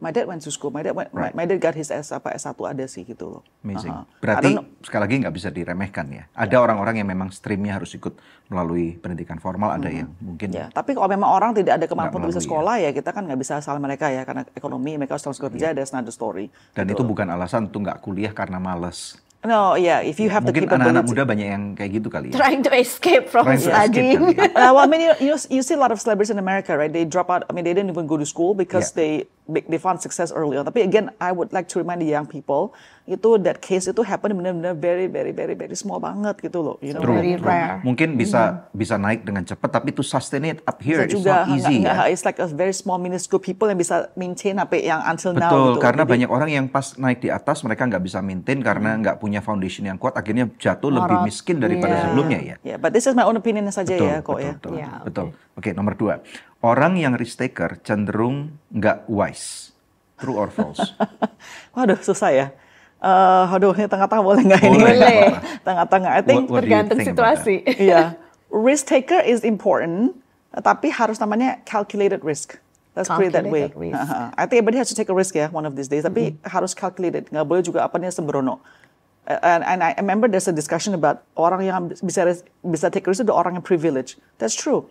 My dad went to school. My dad went, right. my, my dad got his S apa S1 ada sih gitu loh. Amazing. Uh -huh. Berarti sekali lagi nggak bisa diremehkan ya. Ada orang-orang yang memang streamnya harus ikut melalui pendidikan formal, ada ya, hmm. yang mungkin. Ya. Yeah. Tapi kalau memang orang tidak ada kemampuan untuk bisa sekolah ya. ya kita kan nggak bisa asal mereka ya karena ekonomi mereka harus terus iya. kerja yeah. ada another story. Dan gitu itu loh. bukan alasan untuk nggak kuliah karena males. No, yeah. If you have Mungkin the capability, anak-anak muda banyak yang kayak gitu kali ya. Trying to escape from trying studying. Escape, kan, ya. uh, well, I mean, you, you, you see a lot of celebrities in America, right? They drop out. I mean, they didn't even go to school because yeah. they Big they found success early on. Tapi again, I would like to remind the young people, itu that case itu happen benar-benar very very very very small banget gitu loh. You know, very rare. Mungkin bisa hmm. bisa naik dengan cepat, tapi to sustain it up here juga, it's juga, not easy. ya. It's like a very small minuscule people yang bisa maintain apa yang until Betul, now. Betul, gitu. karena Jadi, banyak orang yang pas naik di atas mereka nggak bisa maintain karena mm-hmm. nggak punya foundation yang kuat, akhirnya jatuh lebih miskin daripada yeah. sebelumnya ya. Yeah, but this is my own opinion saja ya kok ya. betul, ya. Betul. Yeah, betul. Oke, nomor dua. Orang yang risk taker cenderung nggak wise. True or false? Waduh, susah ya. Uh, aduh, ini tengah-tengah boleh nggak ini? Boleh. Tengah-tengah, I think what, what tergantung think situasi. Iya. yeah. Risk taker is important, tapi harus namanya calculated risk. Let's put it that way. Risk. Uh -huh. I think everybody has to take a risk ya, one of these days. Tapi mm -hmm. harus calculated, nggak boleh juga apanya sembrono. and, and I remember there's a discussion about orang yang bisa bisa take risk itu orang yang privilege. That's true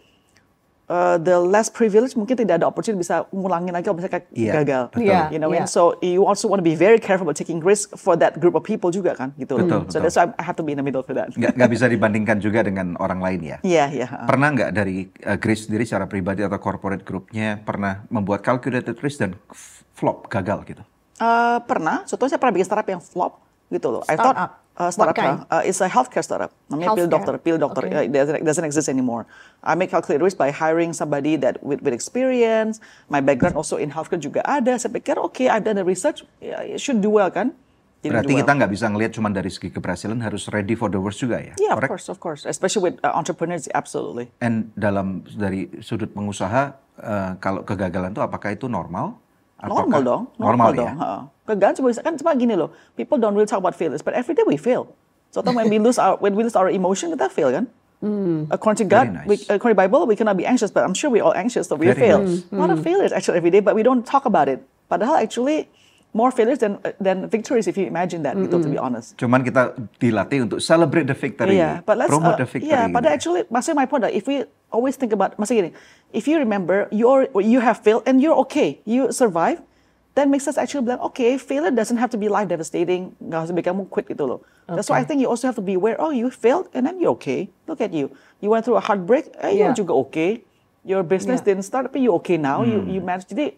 uh, the less privilege mungkin tidak ada opportunity bisa ngulangin lagi kalau misalnya yeah, iya, gagal. Yeah, you know, yeah. and iya. so you also want to be very careful about taking risk for that group of people juga kan gitu. Betul, so betul. that's why I have to be in the middle for that. Gak, gak bisa dibandingkan juga dengan orang lain ya. Iya, yeah, iya. Yeah, Pernah nggak dari uh, Grace sendiri secara pribadi atau corporate grupnya pernah membuat calculated risk dan flop gagal gitu? Uh, pernah. Contohnya saya pernah bikin startup yang flop gitu loh. Startup. I Uh, startup now. Uh, it's a healthcare startup. I mean, healthcare. Pill Doctor. Pill Doctor okay. uh, doesn't, doesn't exist anymore. I make calculate risk by hiring somebody that with, with experience. My background also in healthcare juga ada. Saya pikir, oke, okay, I've done the research. Yeah, it should do well, kan? Didn't Berarti well. kita nggak bisa ngelihat cuma dari segi keberhasilan harus ready for the worst juga ya. Yeah, correct? of course, of course, especially with uh, entrepreneurs, absolutely. And dalam dari sudut pengusaha, uh, kalau kegagalan itu apakah itu normal? Normal dong, normal, normal ya? dong. ya. Uh. Kegagalan sebagai kan cuma gini loh. People don't really talk about failures, but every day we fail. So when we lose our when we lose our emotion, kita fail kan? Mm. According to God, nice. we, according to Bible, we cannot be anxious, but I'm sure we all anxious, so we Very fail. Nice. Mm. A lot of hmm. failures actually every day, but we don't talk about it. Padahal actually more failures than than victories if you imagine that mm -hmm. gitu to be honest. Cuman kita dilatih untuk celebrate the victory, yeah, but let's, promote uh, the victory. Yeah, but actually maksudnya my point uh, if we always think about maksudnya gini, if you remember you are, you have failed and you're okay, you survive, that makes us actually like, okay, failure doesn't have to be life devastating, Gak harus kamu quit gitu loh. Okay. That's why I think you also have to be aware, oh you failed and then you're okay. Look at you. You went through a heartbreak, eh, yeah. you're juga okay. Your business yeah. didn't start, tapi you okay now, hmm. you, you managed. Jadi,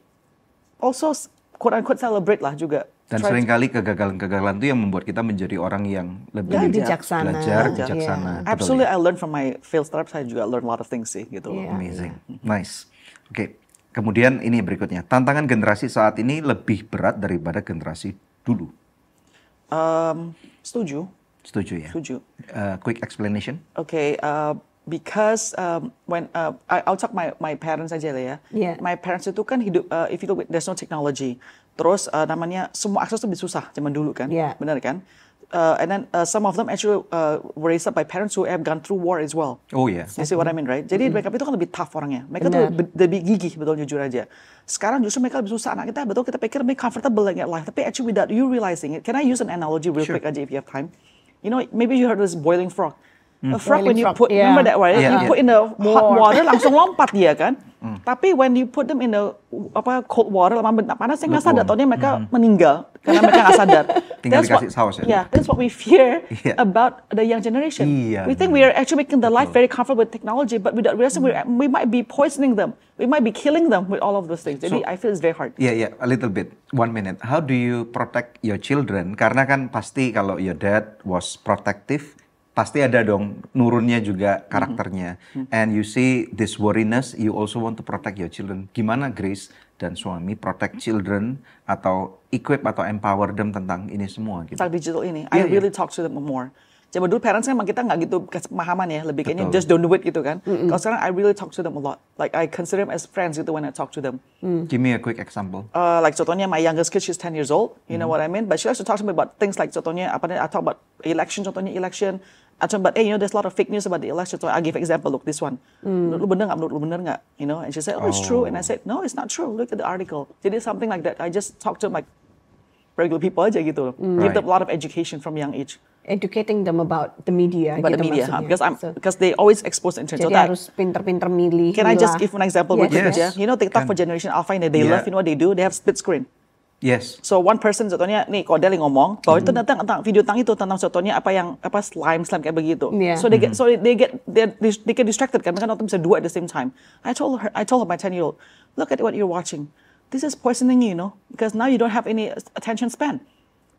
also quote unquote celebrate lah juga. Dan seringkali kegagalan-kegagalan itu yang membuat kita menjadi orang yang lebih ya, bijaksana. belajar, yeah. bijaksana. Yeah. Iya. Absolutely, I learned from my failed startup, I juga learn a lot of things sih gitu. Yeah. Iya. Amazing, nice. Oke, okay. Kemudian ini berikutnya, tantangan generasi saat ini lebih berat daripada generasi dulu. Um, setuju. Setuju ya. Setuju. Uh, quick explanation. Oke, okay, uh, because um, when uh, I, I'll talk my my parents aja lah ya. Yeah. My parents itu kan hidup uh, if you look, there's no technology. Terus uh, namanya semua akses lebih susah zaman dulu kan, yeah. benar kan? uh, and then uh, some of them actually uh, were raised up by parents who have gone through war as well. Oh yeah. You see what I mean, right? Jadi mm-hmm. mereka itu kan lebih tough orangnya. Mereka Benar. tuh lebih gigih betul jujur aja. Sekarang justru mereka lebih susah. Anak kita betul kita pikir lebih comfortable dengan life, tapi actually without you realizing it. Can I use an analogy real sure. quick aja if you have time? You know, maybe you heard this boiling frog. Mm. A frog boiling when you put, yeah. remember that right? Yeah. You yeah. put in the hot water langsung lompat dia kan. Mm. Tapi when you put them in the apa cold water lama panas, saya nggak sadar, tahunnya mereka mm. meninggal karena mereka nggak sadar. Tinggal that's dikasih what, saus ya. Yeah, that's what we fear yeah. about the young generation. Yeah. We think we are actually making the life very comfortable with technology, but without realizing mm. we, hmm. we might be poisoning them. We might be killing them with all of those things. Jadi so, I feel it's very hard. Yeah, yeah, a little bit. One minute. How do you protect your children? Karena kan pasti kalau your dad was protective, pasti ada dong nurunnya juga mm-hmm. karakternya. Mm -hmm. And you see this worriness, you also want to protect your children. Gimana Grace dan suami protect children atau equip atau empower them tentang ini semua gitu. Tentang digital ini. Yeah, I iya, iya. really yeah. talk to them more. Coba dulu parents kan kita nggak gitu pemahaman ya, lebih kayaknya just don't do it gitu kan. Mm -hmm. Kalau sekarang I really talk to them a lot. Like I consider them as friends gitu when I talk to them. Mm. Give me a quick example. Uh, like contohnya my youngest kid she's 10 years old, you mm -hmm. know what I mean? But she likes to talk to me about things like contohnya apa nih I talk about election contohnya election I told but hey, you know, there's a lot of fake news about the election. So I give example. Look, this one. Mm. Lu bener nggak? Menurut lu bener nggak? You know? And she said, oh, it's oh. true. And I oh. said, no, it's not true. Look at the article. Jadi something like that. I just talk to my regular people aja gitu loh. Mm. Give them a lot of education from young age. Educating them about the media. About gitu the media, huh? because I'm so, because they always expose the internet. Jadi so that, harus pinter-pinter milih. Can I just give an example yes, yes. aja? You know TikTok Can. for Generation Alpha, and they yeah. love you know what they do? They have split screen. Yes. So one person contohnya nih Kodel yang ngomong bahwa mm. itu datang tentang video tentang itu tentang contohnya apa yang apa slime slime kayak begitu. Yeah. So they get mm-hmm. so they get they, they get distracted kan mereka nonton bisa dua at the same time. I told her I told her my 10 year old, look at what you're watching. This is poisoning you, you know, because now you don't have any attention span.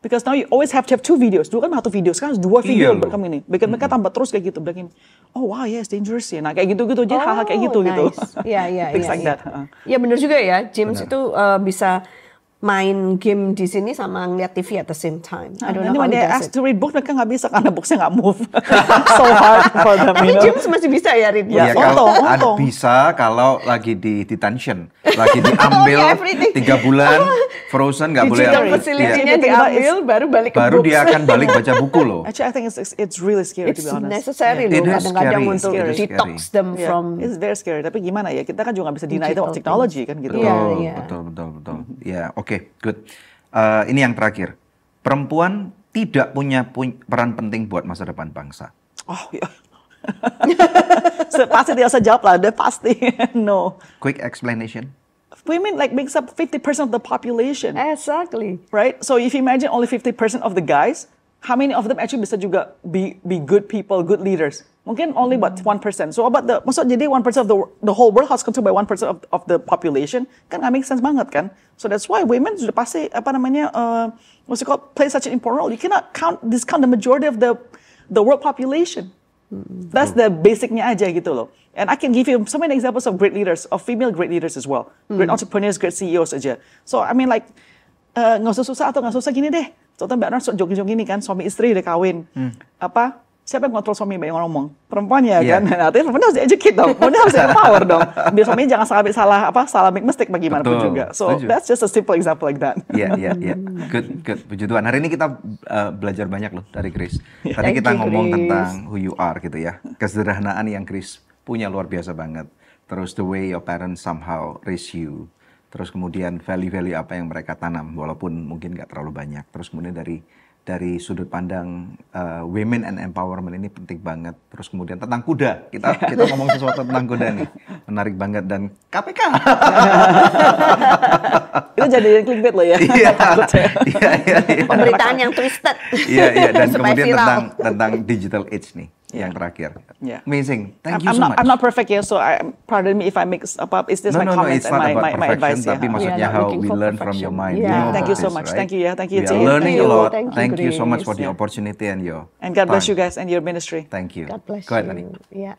Because now you always have to have two videos. Dulu kan satu video, sekarang dua video yeah, ini. Bikin mereka tambah terus kayak gitu. Bikin, oh wow, yes, dangerous ya. Nah, kayak gitu-gitu. Jadi oh, hal-hal kayak oh, gitu, gitu nice. gitu. Yeah yeah iya. yeah, like that. Uh-uh. Ya yeah, bener juga ya. James bener. itu uh, bisa main game di sini sama ngeliat TV at the same time. I don't know how they ask it. to read book mereka nggak bisa karena booknya nggak move. so hard for them. Tapi you know? James masih bisa ya read book. Ya, untung, untung. Bisa kalau lagi di detention, lagi diambil oh, tiga bulan, frozen nggak boleh. Digital facility-nya yeah. diambil, baru balik ke Baru dia akan balik baca buku loh. Actually, I think it's, it's really scary it's to be honest. It's Necessary yeah. Loh, kadang-kadang untuk detox them yeah. from. It's very scary. Tapi gimana ya, kita kan juga nggak bisa deny itu technology kan gitu. betul, betul, betul. Ya, oke. Oke, okay, good. Uh, ini yang terakhir. Perempuan tidak punya pu peran penting buat masa depan bangsa. Oh iya. pasti dia usah jawab lah, dia pasti. no. Quick explanation. Women like makes up 50% of the population. Exactly. Right? So if you imagine only 50% of the guys, how many of them actually bisa juga be, be good people, good leaders? mungkin only about one percent. So about the maksud jadi one percent of the the whole world has controlled by one percent of, of the population kan nggak make sense banget kan. So that's why women sudah pasti apa namanya uh, what's it called play such an important role. You cannot count discount the majority of the the world population. That's the basicnya aja gitu loh. And I can give you so many examples of great leaders, of female great leaders as well, great hmm. entrepreneurs, great CEOs aja. So I mean like eh, nggak uh, usah susah atau nggak susah gini deh. Contoh Mbak Nor jogging-jogging ini kan suami istri udah kawin. Hmm. Apa siapa yang kontrol suami yang ngomong perempuannya yeah. kan nah, artinya perempuan harus educate dong perempuan harus empower dong biar suaminya jangan sampai salah apa salah make mistake bagaimanapun Betul. juga so Tujuh. that's just a simple example like that iya iya iya good good puji Tuhan hari ini kita uh, belajar banyak loh dari Chris yeah. tadi kita you, ngomong Chris. tentang who you are gitu ya kesederhanaan yang Chris punya luar biasa banget terus the way your parents somehow raise you terus kemudian value-value apa yang mereka tanam walaupun mungkin nggak terlalu banyak terus kemudian dari dari sudut pandang uh, women and empowerment ini penting banget. Terus kemudian tentang kuda, kita yeah. kita ngomong sesuatu tentang kuda nih, menarik banget dan KPK. Itu jadi clickbait loh ya. Iya. iya, iya, iya. Pemberitaan yang twisted. Iya, iya. Dan kemudian tentang tentang digital age nih yeah. yang terakhir. Yeah. Amazing. Thank I'm, you so not, much. I'm not perfect here, so I, um, pardon me if I mix up. Is this no, my no, comments no, and my, my, my advice. Tapi maksudnya yeah, how we learn from your mind. Yeah. You know thank you so much. Thank you. Yeah, thank you. We are learning a lot. Thank you, so much for the opportunity and your And God bless you guys and your ministry. Thank you. God bless Go you. Yeah.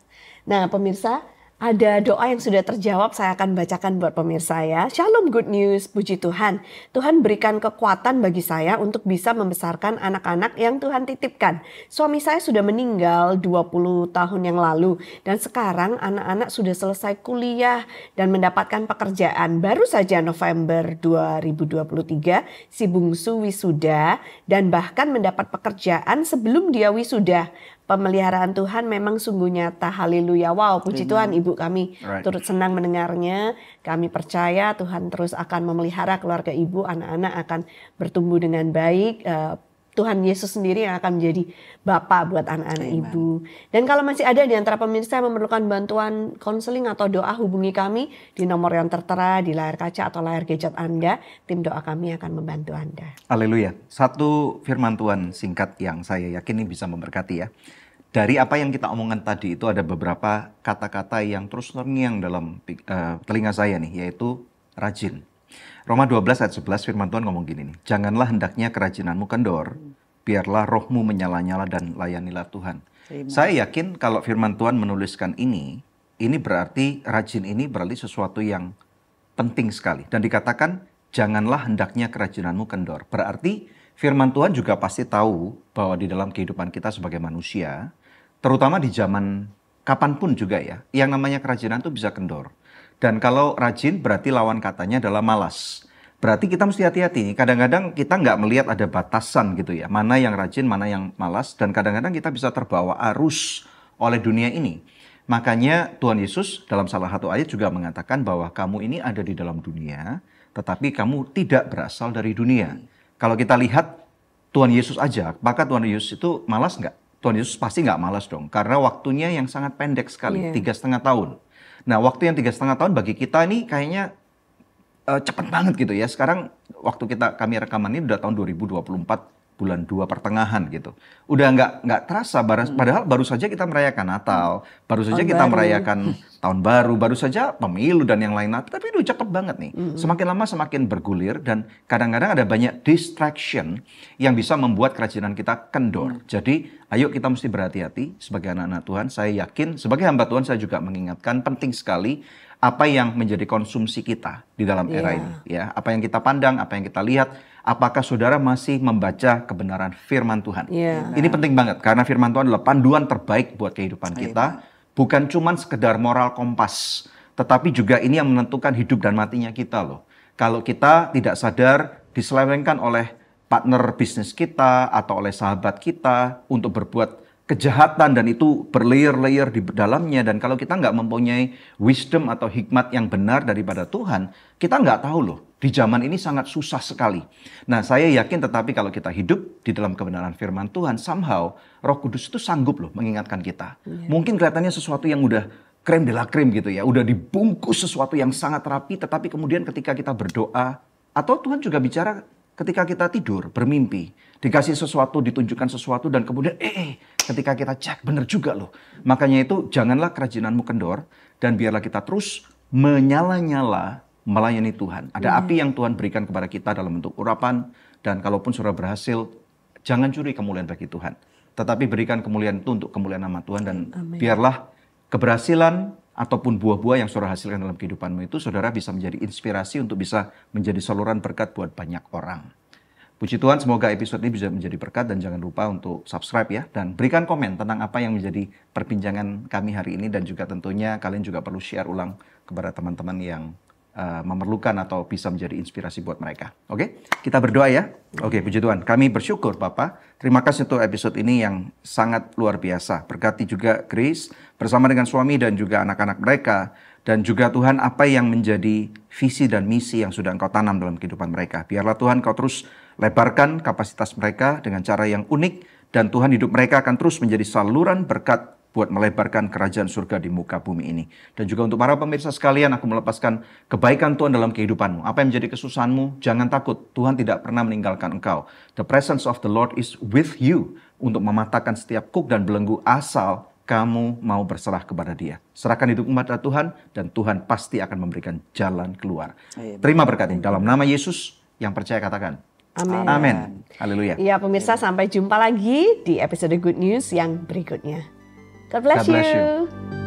Nah, pemirsa, ada doa yang sudah terjawab, saya akan bacakan buat pemirsa ya. Shalom good news, puji Tuhan. Tuhan berikan kekuatan bagi saya untuk bisa membesarkan anak-anak yang Tuhan titipkan. Suami saya sudah meninggal 20 tahun yang lalu dan sekarang anak-anak sudah selesai kuliah dan mendapatkan pekerjaan. Baru saja November 2023 si bungsu wisuda dan bahkan mendapat pekerjaan sebelum dia wisuda pemeliharaan Tuhan memang sungguh nyata. Haleluya. Wow, puji Amen. Tuhan Ibu kami right. turut senang mendengarnya. Kami percaya Tuhan terus akan memelihara keluarga Ibu, anak-anak akan bertumbuh dengan baik, eh, Tuhan Yesus sendiri yang akan menjadi bapak buat anak-anak ibu. Dan kalau masih ada di antara pemirsa yang memerlukan bantuan konseling atau doa, hubungi kami di nomor yang tertera di layar kaca atau layar gadget Anda. Tim doa kami akan membantu Anda. Haleluya. Satu firman Tuhan singkat yang saya yakin ini bisa memberkati ya. Dari apa yang kita omongkan tadi itu ada beberapa kata-kata yang terus terngiang dalam uh, telinga saya nih, yaitu rajin. Roma 12 ayat 11 firman Tuhan ngomong gini nih, janganlah hendaknya kerajinanmu kendor, biarlah rohmu menyala-nyala dan layanilah Tuhan. Amen. Saya yakin kalau firman Tuhan menuliskan ini, ini berarti rajin ini berarti sesuatu yang penting sekali. Dan dikatakan janganlah hendaknya kerajinanmu kendor. Berarti firman Tuhan juga pasti tahu bahwa di dalam kehidupan kita sebagai manusia, terutama di zaman kapanpun juga ya, yang namanya kerajinan itu bisa kendor. Dan kalau rajin berarti lawan katanya adalah malas. Berarti kita mesti hati-hati Kadang-kadang kita nggak melihat ada batasan gitu ya. Mana yang rajin, mana yang malas. Dan kadang-kadang kita bisa terbawa arus oleh dunia ini. Makanya Tuhan Yesus dalam salah satu ayat juga mengatakan bahwa kamu ini ada di dalam dunia. Tetapi kamu tidak berasal dari dunia. Kalau kita lihat Tuhan Yesus aja, maka Tuhan Yesus itu malas nggak? Tuhan Yesus pasti nggak malas dong. Karena waktunya yang sangat pendek sekali. Iya. Tiga setengah tahun Nah waktu yang tiga setengah tahun bagi kita ini kayaknya uh, eh, cepat banget gitu ya. Sekarang waktu kita kami rekaman ini udah tahun 2024 bulan dua pertengahan gitu. Udah nggak nggak terasa baras, hmm. padahal baru saja kita merayakan Natal, baru saja tahun kita baru. merayakan tahun baru, baru saja pemilu dan yang lain lain. Tapi itu cepet banget nih. Hmm. Semakin lama semakin bergulir dan kadang-kadang ada banyak distraction yang bisa membuat kerajinan kita kendor. Hmm. Jadi ayo kita mesti berhati-hati sebagai anak-anak Tuhan. Saya yakin sebagai hamba Tuhan saya juga mengingatkan penting sekali apa yang menjadi konsumsi kita di dalam era yeah. ini ya, apa yang kita pandang, apa yang kita lihat apakah saudara masih membaca kebenaran firman Tuhan. Ya. Ini penting banget karena firman Tuhan adalah panduan terbaik buat kehidupan iya. kita, bukan cuman sekedar moral kompas, tetapi juga ini yang menentukan hidup dan matinya kita loh. Kalau kita tidak sadar diselewengkan oleh partner bisnis kita atau oleh sahabat kita untuk berbuat kejahatan dan itu berlayer-layer di dalamnya dan kalau kita nggak mempunyai wisdom atau hikmat yang benar daripada Tuhan, kita nggak tahu loh. Di zaman ini sangat susah sekali. Nah saya yakin tetapi kalau kita hidup di dalam kebenaran firman Tuhan, somehow roh kudus itu sanggup loh mengingatkan kita. Yeah. Mungkin kelihatannya sesuatu yang udah krem de la krem gitu ya, udah dibungkus sesuatu yang sangat rapi tetapi kemudian ketika kita berdoa atau Tuhan juga bicara ketika kita tidur, bermimpi. Dikasih sesuatu, ditunjukkan sesuatu, dan kemudian eh, eh ketika kita cek benar juga loh. Makanya itu janganlah kerajinanmu kendor, dan biarlah kita terus menyala-nyala melayani Tuhan. Ada iya. api yang Tuhan berikan kepada kita dalam bentuk urapan, dan kalaupun sudah berhasil, jangan curi kemuliaan bagi Tuhan. Tetapi berikan kemuliaan itu untuk kemuliaan nama Tuhan, dan Amin. biarlah keberhasilan ataupun buah-buah yang saudara hasilkan dalam kehidupanmu itu saudara bisa menjadi inspirasi untuk bisa menjadi saluran berkat buat banyak orang. Puji Tuhan, semoga episode ini bisa menjadi berkat dan jangan lupa untuk subscribe ya dan berikan komen tentang apa yang menjadi perbincangan kami hari ini dan juga tentunya kalian juga perlu share ulang kepada teman-teman yang uh, memerlukan atau bisa menjadi inspirasi buat mereka. Oke, kita berdoa ya. Oke, puji Tuhan. Kami bersyukur Bapak. Terima kasih untuk episode ini yang sangat luar biasa. Berkati juga Chris bersama dengan suami dan juga anak-anak mereka dan juga Tuhan apa yang menjadi visi dan misi yang sudah Engkau tanam dalam kehidupan mereka. Biarlah Tuhan Kau terus Lebarkan kapasitas mereka dengan cara yang unik dan Tuhan hidup mereka akan terus menjadi saluran berkat buat melebarkan kerajaan surga di muka bumi ini. Dan juga untuk para pemirsa sekalian, aku melepaskan kebaikan Tuhan dalam kehidupanmu. Apa yang menjadi kesusahanmu, jangan takut. Tuhan tidak pernah meninggalkan engkau. The presence of the Lord is with you untuk mematahkan setiap kuk dan belenggu asal kamu mau berserah kepada dia. Serahkan hidupmu kepada Tuhan dan Tuhan pasti akan memberikan jalan keluar. Terima berkat ini. Dalam nama Yesus yang percaya katakan. Amin. Amin. Haleluya. Ya pemirsa sampai jumpa lagi di episode Good News yang berikutnya. God bless, God bless you. you.